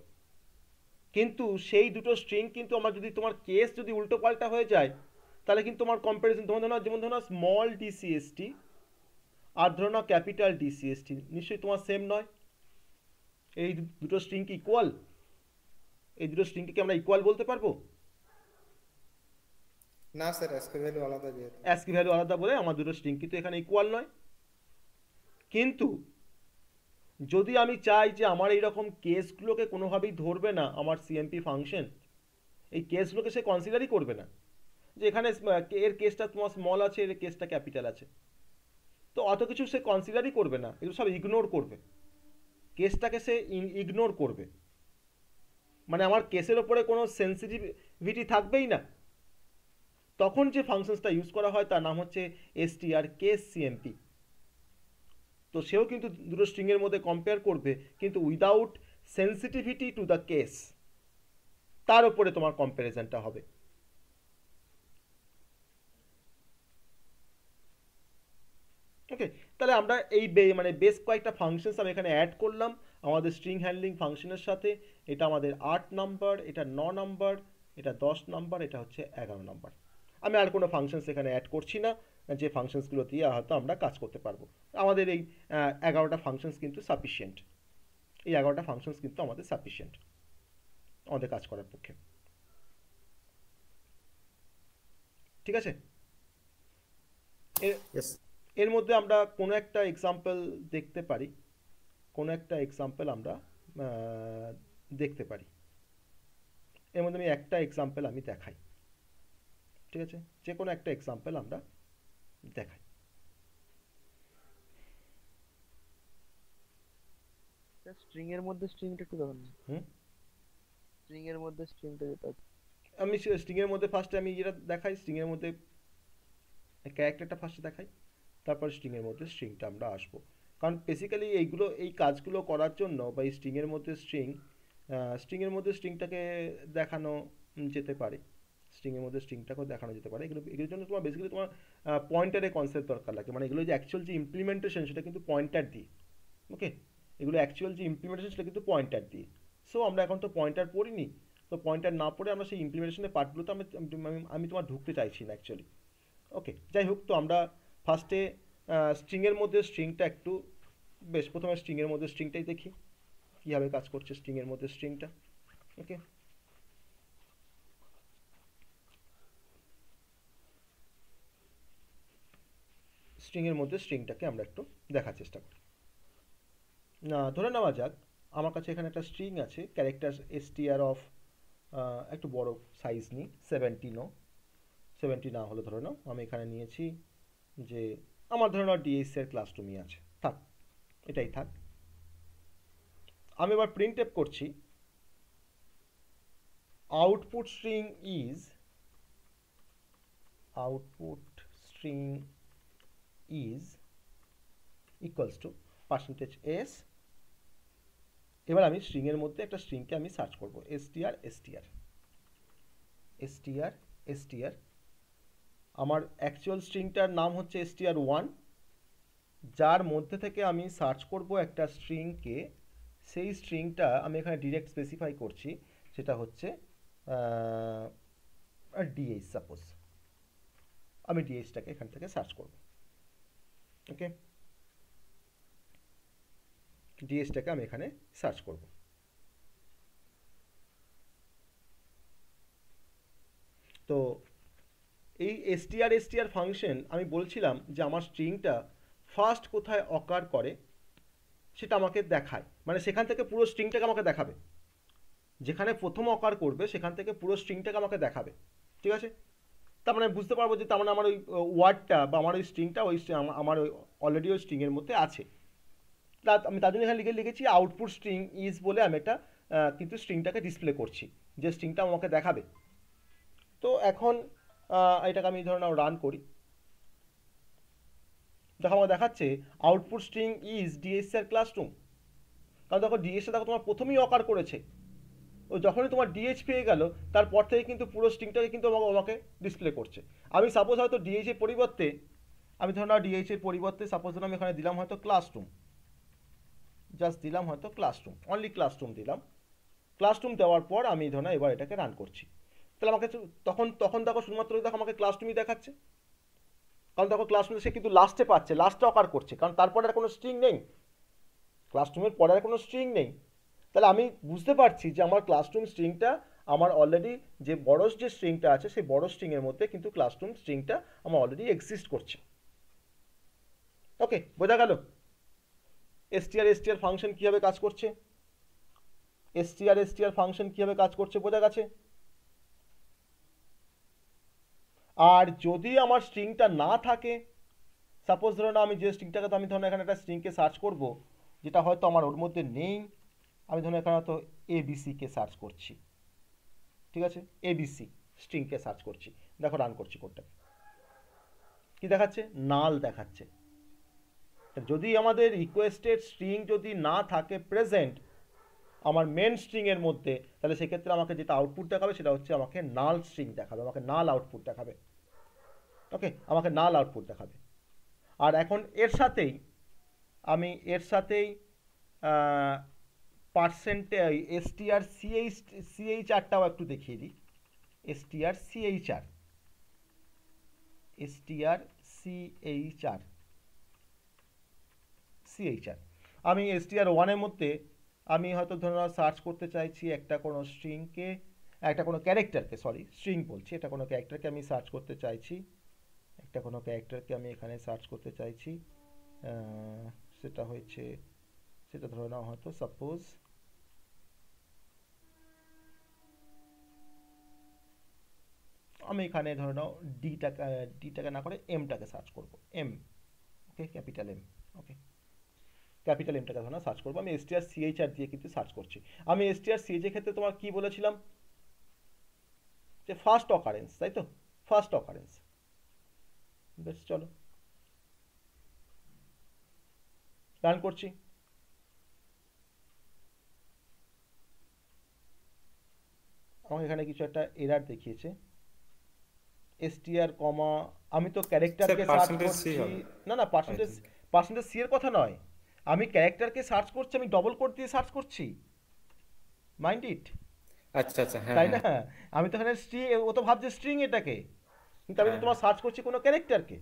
কিন্তু সেই দুটো স্ট্রিং কিন্তু আমার যদি তোমার কেস যদি উল্টো পাল্টা হয়ে যায় তাহলে কিন্তু তোমার কম্পারিজন তোমার ধরো যেমন ধরো স্মল ডিসিএসটি আর ধরো না ক্যাপিটাল ডিসিএসটি নিশ্চয়ই তোমার সেম নয় এই দুটো স্ট্রিং কি ইকুয়াল এই দুটো স্ট্রিংকে কি আমরা ইকুয়াল বলতে পারবো না স্যার অ্যাসকি ভ্যালু আলাদা যেহেতু এসকি ভ্যালু আলাদা বলে আমার দুটো স্ট্রিং কিন্তু এখানে ইকুয়াল নয় কিন্তু যদি আমি চাই যে আমার এই রকম কেসগুলোকে কোনোভাবেই ধরবে না আমার সিএমপি ফাংশন এই কেসগুলোকে সে কনসিডারই করবে না যে এখানে এর কেসটা তোমার স্মল আছে এর কেসটা ক্যাপিটাল আছে তো অত কিছু সে কনসিডারই করবে না এগুলো সব ইগনোর করবে কেসটাকে সে ইগনোর করবে মানে আমার কেসের ওপরে কোনো সেন্সিটিভিটি থাকবেই না তখন যে ফাংশনসটা ইউজ করা হয় তার নাম হচ্ছে এসটিআর কে সিএমপি তো সেও কিন্তু দুটো স্ট্রিংয়ের মধ্যে কম্পেয়ার করবে কিন্তু without sensitivity to the case তার উপরে তোমার কম্প্যারিজনটা হবে ওকে তাহলে আমরা এই মানে বেশ কয়েকটা ফাংশনস আমি এখানে অ্যাড করলাম আমাদের স্ট্রিং হ্যান্ডলিং ফাংশনের সাথে এটা আমাদের আট নাম্বার এটা ন নাম্বার এটা দশ নাম্বার এটা হচ্ছে এগারো নাম্বার আমি আর কোনো ফাংশনস এখানে অ্যাড করছি না যে ফাংশনসগুলো দিয়ে হয়তো আমরা কাজ করতে পারবো আমাদের এই এগারোটা ফাংশনস কিন্তু সাফিসিয়েন্ট এই এগারোটা ফাংশনস কিন্তু আমাদের সাফিসিয়েন্ট আমাদের কাজ করার পক্ষে ঠিক আছে এর মধ্যে আমরা কোনো একটা এক্সাম্পল দেখতে পারি কোনো একটা এক্সাম্পল আমরা দেখতে পারি এর মধ্যে আমি একটা এক্সাম্পল আমি দেখাই ঠিক আছে যে কোনো একটা এক্সাম্পল আমরা দেখাই স্ট্রিং এর মধ্যে স্ট্রিংটা একটু দেখান হুম স্ট্রিং এর মধ্যে স্ট্রিংটা যেটা আমি স্ট্রিং এর মধ্যে ফার্স্টে আমি যেটা দেখাই স্ট্রিং এর মধ্যে ক্যারেক্টারটা ফার্স্টে দেখাই তারপর স্ট্রিং এর মধ্যে স্ট্রিংটা আমরা আসবো কারণ বেসিক্যালি এইগুলো এই কাজগুলো করার জন্য বা এই স্ট্রিংয়ের মধ্যে স্ট্রিং স্ট্রিংয়ের মধ্যে স্ট্রিংটাকে দেখানো যেতে পারে স্ট্রিংয়ের মধ্যে স্ট্রিংটাকেও দেখানো যেতে পারে এগুলো এগুলোর জন্য তোমার বেসিক্যালি তোমার পয়েন্টারের কনসেপ্ট দরকার লাগে মানে এগুলো যে অ্যাকচুয়াল যে ইমপ্লিমেন্টেশন সেটা কিন্তু পয়েন্টার দিয়ে ওকে এগুলো অ্যাকচুয়াল যে ইমপ্লিমেন্টেশন সেটা কিন্তু পয়েন্টার দিয়ে সো আমরা এখন তো পয়েন্টার পড়িনি তো পয়েন্টার না পড়ে আমরা সেই ইমপ্লিমেন্টেশনের পার্টগুলো তো আমি আমি তোমার ঢুকতে চাইছি না অ্যাকচুয়ালি ওকে যাই হোক তো আমরা ফার্স্টে স্ট্রিংয়ের মধ্যে স্ট্রিংটা একটু বেশ প্রথমে স্ট্রিংয়ের মধ্যে স্ট্রিংটাই দেখি কীভাবে কাজ করছে স্ট্রিংয়ের মধ্যে স্ট্রিংটা ওকে স্ট্রিংয়ের মধ্যে স্ট্রিংটাকে আমরা একটু দেখার চেষ্টা করি না ধরে নেওয়া যাক আমার কাছে এখানে একটা স্ট্রিং আছে ক্যারেক্টার এসটিআর অফ একটু বড় সাইজ নিই সেভেন্টি নো সেভেন্টি না হলে ধরে নাও আমি এখানে নিয়েছি যে আমার ধরে নাও ডিএসসিআর ক্লাস টুমি আছে থাক এটাই থাক আমি এবার প্রিন্ট টেপ করছি output string is output string is equals to percentage S এবার আমি স্ট্রিংয়ের মধ্যে একটা স্ট্রিংকে আমি সার্চ করব এসটিআর এসটিআর str str আমার অ্যাকচুয়াল স্ট্রিংটার নাম হচ্ছে এসটিআর ওয়ান যার মধ্যে থেকে আমি সার্চ করব একটা স্ট্রিংকে সেই স্ট্রিংটা আমি এখানে ডিরেক্ট স্পেসিফাই করছি সেটা হচ্ছে ডিএইচ সাপোজ আমি ডিএইচটাকে এখান থেকে সার্চ করবো ওকে ডিএসটাকে আমি এখানে সার্চ করব তো এই এসটিআর এসটিআর ফাংশন আমি বলছিলাম যে আমার স্ট্রিংটা ফার্স্ট কোথায় অকার করে সেটা আমাকে দেখায় মানে সেখান থেকে পুরো স্ট্রিংটাকে আমাকে দেখাবে যেখানে প্রথম অকার করবে সেখান থেকে পুরো স্ট্রিংটাকে আমাকে দেখাবে ঠিক আছে তার মানে বুঝতে পারবো যে তার মানে আমার ওই ওয়ার্ডটা বা আমার ওই স্ট্রিংটা ওই স্ট্রিং আমার ওই অলরেডি ওই স্ট্রিংয়ের মধ্যে আছে তা আমি তার জন্য এখানে লিখে লিখেছি আউটপুট স্ট্রিং ইজ বলে আমি একটা কিন্তু স্ট্রিংটাকে ডিসপ্লে করছি যে স্ট্রিংটা আমাকে দেখাবে তো এখন এটাকে আমি ধরুন রান করি দেখো আমাকে দেখাচ্ছে output string is DSR classroom কারণ দেখো ডিএসসি দেখো তোমার প্রথমেই অকার করেছে ও যখনই তোমার ডিএইচ পেয়ে গেল তারপর থেকে কিন্তু পুরো স্ট্রিংটাকে কিন্তু আমাকে আমাকে ডিসপ্লে করছে আমি সাপোজ হয়তো ডিএইচের পরিবর্তে আমি ধরো না ডিএইচের পরিবর্তে সাপোজ ধরো আমি এখানে দিলাম হয়তো ক্লাসরুম জাস্ট দিলাম হয়তো ক্লাসরুম অনলি ক্লাসরুম দিলাম ক্লাসরুম দেওয়ার পর আমি ধরো না এবার এটাকে রান করছি তাহলে আমাকে তখন তখন দেখো শুধুমাত্র দেখো আমাকে ক্লাসরুমই দেখাচ্ছে কারণ দেখো ক্লাসরুমে সে কিন্তু লাস্টে পাচ্ছে লাস্টে অকার করছে কারণ তারপরে আর কোনো স্ট্রিং নেই ক্লাসরুমের পরে আর কোনো স্ট্রিং নেই তাহলে আমি বুঝতে পারছি যে আমার ক্লাসরুম স্ট্রিংটা আমার অলরেডি যে বড় যে স্ট্রিংটা আছে সেই বড় স্ট্রিংয়ের মধ্যে কিন্তু ক্লাসরুম স্ট্রিংটা আমার অলরেডি এক্সিস্ট করছে ওকে বোঝা গেল এসটিআর এসটিআর ফাংশন কীভাবে কাজ করছে এসটিআর এসটিআর ফাংশন কীভাবে কাজ করছে বোঝা গেছে আর যদি আমার স্ট্রিংটা না থাকে সাপোজ ধরো না আমি যে স্ট্রিংটাকে তো আমি ধরুন এখানে একটা স্ট্রিংকে সার্চ করব যেটা হয়তো আমার ওর মধ্যে নেই আমি ধরুন এখানে তো এবিসিকে সার্চ করছি ঠিক আছে এবিসি স্ট্রিংকে সার্চ করছি দেখো রান করছি কোডটাকে কি দেখাচ্ছে নাল দেখাচ্ছে যদি আমাদের রিকোয়েস্টেড স্ট্রিং যদি না থাকে প্রেজেন্ট আমার মেন স্ট্রিংয়ের মধ্যে তাহলে সেক্ষেত্রে আমাকে যেটা আউটপুট দেখাবে সেটা হচ্ছে আমাকে নাল স্ট্রিং দেখাবে আমাকে নাল আউটপুট দেখাবে ওকে আমাকে নাল আউটপুট দেখাবে আর এখন এর সাথেই আমি এর সাথেই পার্সেন্টে এসটিআর সিএইচ সিএইচআরটাও একটু দেখিয়ে দিই STR CHR STR CHR CHR আমি এসটিআর ওয়ানের মধ্যে আমি হয়তো ধরে নাও সার্চ করতে চাইছি একটা কোনো স্ট্রিংকে একটা কোনো ক্যারেক্টারকে সরি স্ট্রিং বলছি এটা কোনো ক্যারেক্টারকে আমি সার্চ করতে চাইছি একটা কোনো ক্যারেক্টারকে আমি এখানে সার্চ করতে চাইছি সেটা হয়েছে সেটা ধরে নাও হয়তো সাপোজ আমি এখানে ধরে নাও ডিটাকে ডিটাকে না করে এমটাকে সার্চ করব M okay capital M okay capital এমটাকে ধরে সার্চ করবো আমি এসটিআর আর দিয়ে কিন্তু সার্চ করছি আমি এসটিআর সিএইচের ক্ষেত্রে তোমার কি বলেছিলাম যে ফার্স্ট অকারেন্স তাই তো ফার্স্ট অকারেন্স বেশ চলো রান করছি আমাকে এখানে কিছু একটা এরার দেখিয়েছে এসটিআর কমা আমি তো ক্যারেক্টারকে সার্চ করছি না না পার্সেন্টেজ পার্সেন্টেজ সি এর কথা নয় আমি ক্যারেক্টারকে সার্চ করছি আমি ডবল কোট দিয়ে সার্চ করছি মাইন্ড ইট আচ্ছা আচ্ছা হ্যাঁ তাই হ্যাঁ। না আমি তো এখানে স্ট্রিং ও তো ভাবছে স্ট্রিং এটাকে কিন্তু আমি হ্যাঁ। তোমার সার্চ করছি কোনো ক্যারেক্টারকে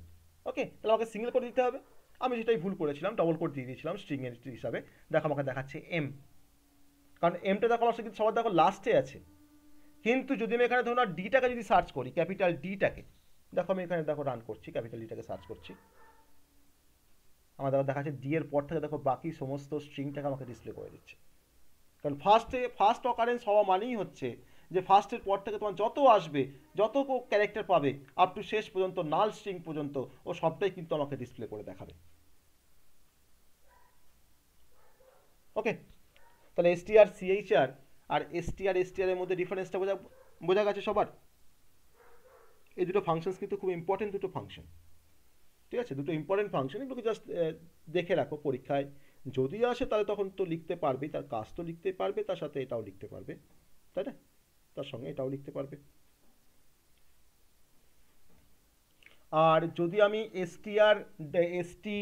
ওকে তাহলে আমাকে সিঙ্গেল কোট দিতে হবে আমি যেটাই ভুল করেছিলাম ডবল কোট দিয়ে দিয়েছিলাম স্ট্রিং এর হিসাবে দেখো আমাকে দেখাচ্ছে এম কারণ এমটা দেখো আমার কিন্তু সবার দেখো লাস্টে আছে কিন্তু যদি আমি এখানে ধরুন আর ডিটাকে যদি সার্চ করি ক্যাপিটাল ডিটাকে দেখো আমি এখানে দেখো রান করছি ক্যাপিটাল ডিটাকে সার্চ করছি আমার দেখো দেখাচ্ছে ডি এর পর থেকে দেখো বাকি সমস্ত স্ট্রিংটাকে আমাকে ডিসপ্লে করে দিচ্ছে কারণ ফার্স্টে ফার্স্ট অকারেন্স হওয়া মানেই হচ্ছে যে ফার্স্টের পর থেকে তোমার যত আসবে যত ক্যারেক্টার পাবে আপ টু শেষ পর্যন্ত নাল স্ট্রিং পর্যন্ত ও সবটাই কিন্তু আমাকে ডিসপ্লে করে দেখাবে ওকে তাহলে এস টি এসটিআর সিএইচআর আর এসটি আর এসটিআরের মধ্যে ডিফারেন্সটা বোঝা বোঝা গেছে সবার এই দুটো ফাংশনস কিন্তু খুব ইম্পর্টেন্ট দুটো ফাংশন ঠিক আছে দুটো ইম্পর্টেন্ট ফাংশন এগুলোকে জাস্ট দেখে রাখো পরীক্ষায় যদি আসে তাহলে তখন তো লিখতে পারবে তার কাজ তো লিখতে পারবে তার সাথে এটাও লিখতে পারবে তাই না তার সঙ্গে এটাও লিখতে পারবে আর যদি আমি এসটিআর এসটি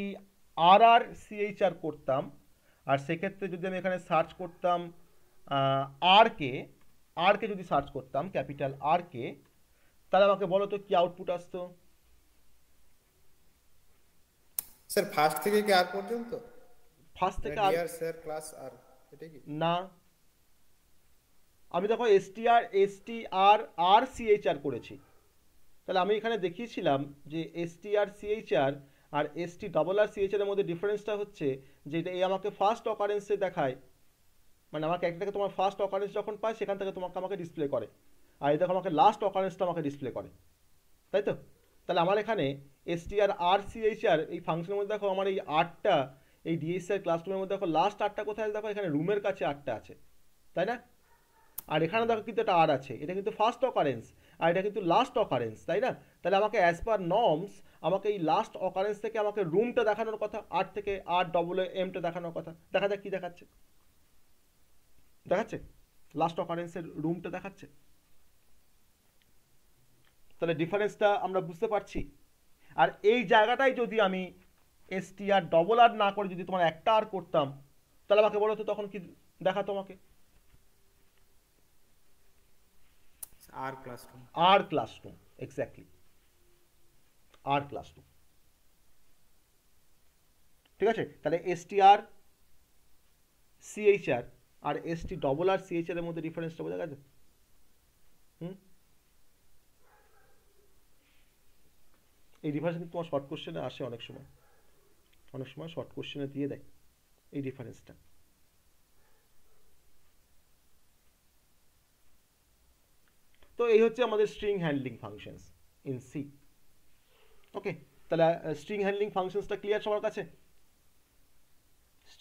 আর আর সিএইচআর করতাম আর সেক্ষেত্রে যদি আমি এখানে সার্চ করতাম আর কে আর কে যদি সার্চ করতাম ক্যাপিটাল আর কে তাহলে আমাকে বলো তো কি আউটপুট আসতো স্যার ফার্স্ট থেকে কি আর পর্যন্ত ফার্স্ট থেকে আর স্যার ক্লাস আর এটা কি না আমি দেখো এসটিআর এসটিআর আর সিএইচআর করেছি তাহলে আমি এখানে দেখিয়েছিলাম যে এসটিআর সিএইচআর আর এসটি ডবল আর সিএইচআর এর মধ্যে ডিফারেন্সটা হচ্ছে যে এটা আমাকে ফার্স্ট অকারেন্সে দেখায় মানে আমার ক্যারেক্টারকে তোমার ফার্স্ট অকারেন্স যখন পায় সেখান থেকে তোমাকে আমাকে ডিসপ্লে করে আর এই দেখো আমাকে লাস্ট অকারেন্সটা আমাকে ডিসপ্লে করে তাই তো তাহলে আমার এখানে এসটিআর আর সিএইচআর এই ফাংশনের মধ্যে দেখো আমার এই আটটা এই ডিএসআর e ক্লাসরুমের মধ্যে দেখো লাস্ট আটটা কোথায় আছে দেখো এখানে রুমের কাছে আটটা আছে তাই না আর এখানে দেখো কিন্তু একটা আর আছে এটা কিন্তু ফার্স্ট অকারেন্স আর এটা কিন্তু লাস্ট অকারেন্স তাই না তাহলে আমাকে অ্যাজ পার নর্মস আমাকে এই লাস্ট অকারেন্স থেকে আমাকে রুমটা দেখানোর কথা আট থেকে আট ডবল এমটা দেখানোর কথা দেখা যাক কী দেখাচ্ছে দেখাচ্ছে লাস্ট অকারেন্সের রুমটা দেখাচ্ছে তাহলে ডিফারেন্সটা আমরা বুঝতে পারছি আর এই জায়গাটাই যদি আমি এস আর ডবল আর না করে যদি তোমার একটা আর করতাম তাহলে আমাকে বলো তো তখন কি দেখা তোমাকে আর ক্লাসরুম আর ক্লাসরুম এক্স্যাক্টলি আর ক্লাসরুম ঠিক আছে তাহলে এস টি আর সিএইচআর আর S T double R CH এর মধ্যে ডিফারেন্সটা বোঝা গেছে হুম এই ডিফারেন্স কিন্তু তোমার শর্ট কোশ্চেনে আসে অনেক সময় অনেক সময় শর্ট কোশ্চেনে দিয়ে দেয় এই ডিফারেন্সটা তো এই হচ্ছে আমাদের string handling functions in C okay তাহলে স্ট্রিং হ্যান্ডলিং ফাংশনসটা ক্লিয়ার সবার কাছে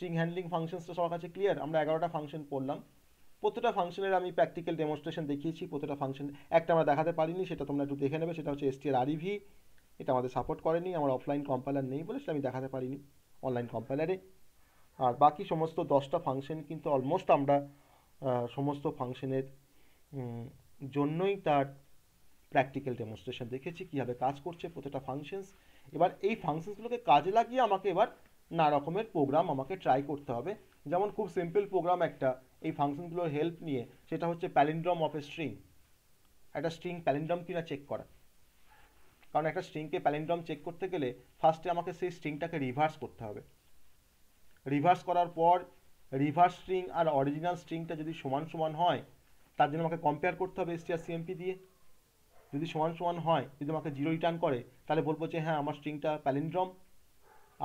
স্ট্রিং হ্যান্ডলিং ফাংশনসটা সবার কাছে ক্লিয়ার আমরা এগারোটা ফাংশন পড়লাম প্রতিটা ফাংশনের আমি প্র্যাকটিক্যাল ডেমনস্ট্রেশন দেখিয়েছি প্রতিটা ফাংশন একটা আমরা দেখাতে পারিনি সেটা তোমরা একটু দেখে নেবে সেটা হচ্ছে এসটিআর আরিভি এটা আমাদের সাপোর্ট করেনি আমার অফলাইন কম্পাইলার নেই বলে সেটা আমি দেখাতে পারিনি অনলাইন কম্পাইলারে আর বাকি সমস্ত দশটা ফাংশন কিন্তু অলমোস্ট আমরা সমস্ত ফাংশনের জন্যই তার প্র্যাকটিক্যাল ডেমনস্ট্রেশন দেখেছি কীভাবে কাজ করছে প্রতিটা ফাংশনস এবার এই ফাংশনসগুলোকে কাজে লাগিয়ে আমাকে এবার না রকমের প্রোগ্রাম আমাকে ট্রাই করতে হবে যেমন খুব সিম্পল প্রোগ্রাম একটা এই ফাংশনগুলোর হেল্প নিয়ে সেটা হচ্ছে প্যালিন্ড্রম অফ এ স্ট্রিং একটা স্ট্রিং প্যালিন্ড্রম কিনা চেক করা কারণ একটা স্ট্রিংকে প্যালিন্ড্রম চেক করতে গেলে ফার্স্টে আমাকে সেই স্ট্রিংটাকে রিভার্স করতে হবে রিভার্স করার পর রিভার্স স্ট্রিং আর অরিজিনাল স্ট্রিংটা যদি সমান সমান হয় তার জন্য আমাকে কম্পেয়ার করতে হবে এসটিআর সিএমপি দিয়ে যদি সমান সমান হয় যদি আমাকে জিরো রিটার্ন করে তাহলে বলবো যে হ্যাঁ আমার স্ট্রিংটা প্যালিন্ড্রম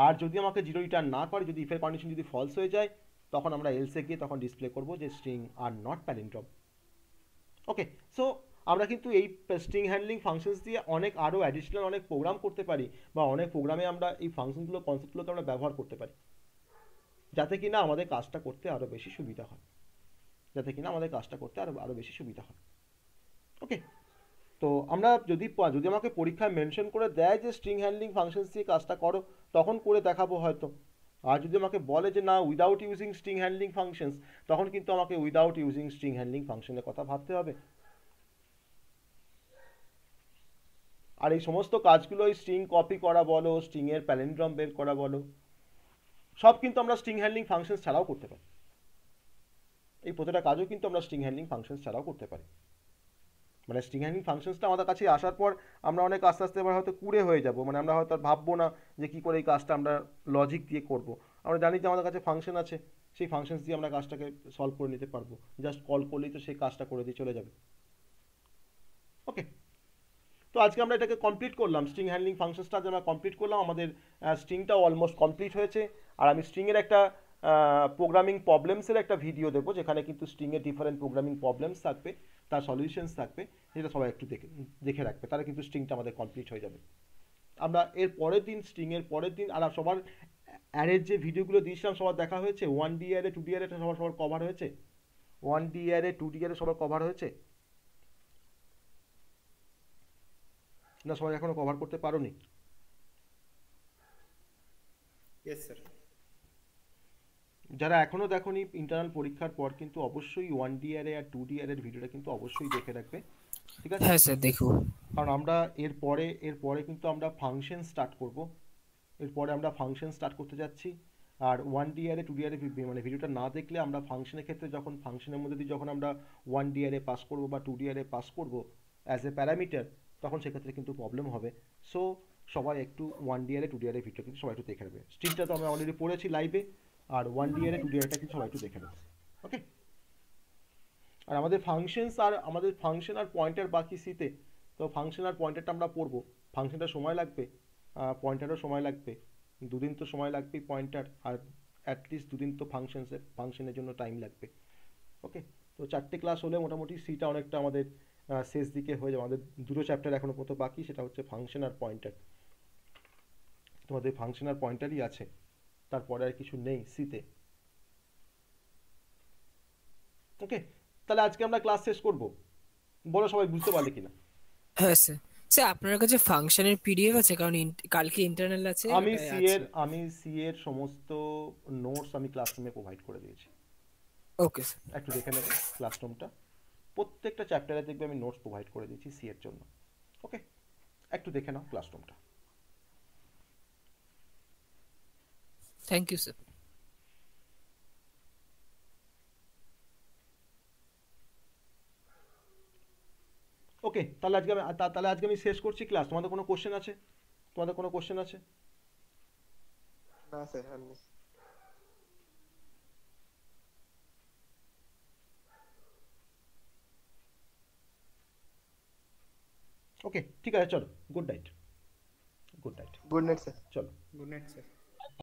আর যদি আমাকে জিরো রিটার্ন না করে যদি ইফের কন্ডিশন যদি ফলস হয়ে যায় তখন আমরা এলসে গিয়ে তখন ডিসপ্লে করব যে string R not of okay so আমরা কিন্তু এই স্ট্রিং হ্যান্ডলিং ফাংশনস দিয়ে অনেক আরও অ্যাডিশনাল অনেক প্রোগ্রাম করতে পারি বা অনেক প্রোগ্রামে আমরা এই ফাংশনগুলো কনসেপ্টগুলোকে আমরা ব্যবহার করতে পারি যাতে কিনা আমাদের কাজটা করতে আরও বেশি সুবিধা হয় যাতে কিনা আমাদের কাজটা করতে আরও আরও বেশি সুবিধা হয় ওকে তো আমরা যদি যদি আমাকে পরীক্ষায় মেনশন করে দেয় যে স্ট্রিং হ্যান্ডলিং ফাংশনস দিয়ে কাজটা করো তখন করে দেখাবো হয়তো আর যদি আমাকে বলে যে না without using string handling functions তখন কিন্তু আমাকে উইদাউট ইউজিং স্ট্রিং হ্যান্ডলিং ফাংশনের কথা ভাবতে হবে আর এই সমস্ত কাজগুলো ওই স্ট্রিং কপি করা বলো স্ট্রিংয়ের প্যালেন্ড্রম বের করা বলো সব কিন্তু আমরা স্ট্রিং হ্যান্ডলিং ফাংশনস ছাড়াও করতে পারি এই প্রতিটা কাজও কিন্তু আমরা স্ট্রিং হ্যান্ডলিং ফাংশনস ছাড়াও করতে পারি মানে স্ট্রিং হ্যাঙ্গিং ফাংশনসটা আমাদের কাছে আসার পর আমরা অনেক আস্তে আস্তে এবার হয়তো কুড়ে হয়ে যাব মানে আমরা হয়তো আর ভাববো না যে কী করে এই কাজটা আমরা লজিক দিয়ে করব। আমরা জানি যে আমাদের কাছে ফাংশন আছে সেই ফাংশনস দিয়ে আমরা কাজটাকে সলভ করে নিতে পারবো জাস্ট কল করলেই তো সেই কাজটা করে দিয়ে চলে যাবে ওকে তো আজকে আমরা এটাকে কমপ্লিট করলাম স্ট্রিং হ্যান্ডলিং ফাংশনসটা আমরা কমপ্লিট করলাম আমাদের স্ট্রিংটাও অলমোস্ট কমপ্লিট হয়েছে আর আমি স্ট্রিংয়ের একটা প্রোগ্রামিং প্রবলেমসের একটা ভিডিও দেবো যেখানে কিন্তু স্ট্রিংয়ের ডিফারেন্ট প্রোগ্রামিং প্রবলেমস থাকবে তার সলিউশনস থাকবে এটা সবাই একটু দেখে দেখে রাখবে তাহলে কিন্তু স্ট্রিংটা আমাদের কমপ্লিট হয়ে যাবে আমরা এর পরের দিন স্ট্রিংয়ের পরের দিন আর সবার অ্যারের যে ভিডিওগুলো দিয়েছিলাম সবার দেখা হয়েছে one D array two D array সবার সবার কভার হয়েছে one D array two D array সবার কভার হয়েছে না সবাই এখনো কভার করতে পারোনি ইয়েস স্যার যারা এখনও দেখনি ইন্টারনাল পরীক্ষার পর কিন্তু অবশ্যই ওয়ান ডি অ্যারে আর টু ডি অ্যারের ভিডিওটা কিন্তু অবশ্যই দেখে রাখবে ঠিক আছে হ্যাঁ স্যার দেখো কারণ আমরা এর পরে এর পরে কিন্তু আমরা ফাংশন স্টার্ট করব এরপরে আমরা ফাংশন স্টার্ট করতে যাচ্ছি আর ওয়ান আরে টু ডিআরে মানে ভিডিওটা না দেখলে আমরা ফাংশনের ক্ষেত্রে যখন ফাংশনের মধ্যে দিয়ে যখন আমরা ওয়ান আরে পাস করব বা টু ডিআরে পাস করব অ্যাজ এ প্যারামিটার তখন সেক্ষেত্রে কিন্তু প্রবলেম হবে সো সবাই একটু ওয়ান আরে টু ডিআরে ভিডিও কিন্তু সবাই একটু দেখে নেবে স্ট্রিমটা তো আমরা অলরেডি পড়েছি লাইভে আর ওয়ান আরে টু ডিআরটা কিন্তু সবাই একটু দেখে নেবে ওকে আর আমাদের ফাংশনস আর আমাদের ফাংশন আর পয়েন্টার বাকি সিতে তো ফাংশন আর পয়েন্টারটা আমরা পড়বো ফাংশনটা সময় লাগবে পয়েন্টারও সময় লাগবে দুদিন তো সময় লাগবেই পয়েন্টার আর অ্যাটলিস্ট দুদিন তো ফাংশনসের ফাংশনের জন্য টাইম লাগবে ওকে তো চারটে ক্লাস হলে মোটামুটি সিটা অনেকটা আমাদের শেষ দিকে হয়ে যাবে আমাদের দুটো চ্যাপ্টার এখনও পর্যন্ত বাকি সেটা হচ্ছে ফাংশন আর পয়েন্টার তোমাদের ফাংশন আর পয়েন্টারই আছে তারপরে আর কিছু নেই সিতে ওকে তাহলে আজকে আমরা ক্লাস শেষ করব বলো সবাই বুঝতে পারলে কিনা হ্যাঁ স্যার স্যার আপনার কাছে ফাংশনের পিডিএফ আছে কারণ কালকে ইন্টারনাল আছে আমি সি এর আমি সি এর সমস্ত নোটস আমি ক্লাসরুমে প্রোভাইড করে দিয়েছি ওকে স্যার একটু দেখে নেবেন ক্লাসরুমটা প্রত্যেকটা চ্যাপ্টারে দেখবে আমি নোটস প্রোভাইড করে দিয়েছি সি এর জন্য ওকে একটু দেখে নাও ক্লাসরুমটা থ্যাংক ইউ স্যার ওকে তাহলে আজকে আমি তাহলে আজকে আমি শেষ করছি ক্লাস তোমাদের কোনো কোশ্চেন আছে তোমাদের কোনো কোশ্চেন আছে ওকে ঠিক আছে চলো good night good night good night sir চলো গুড নাইট স্যার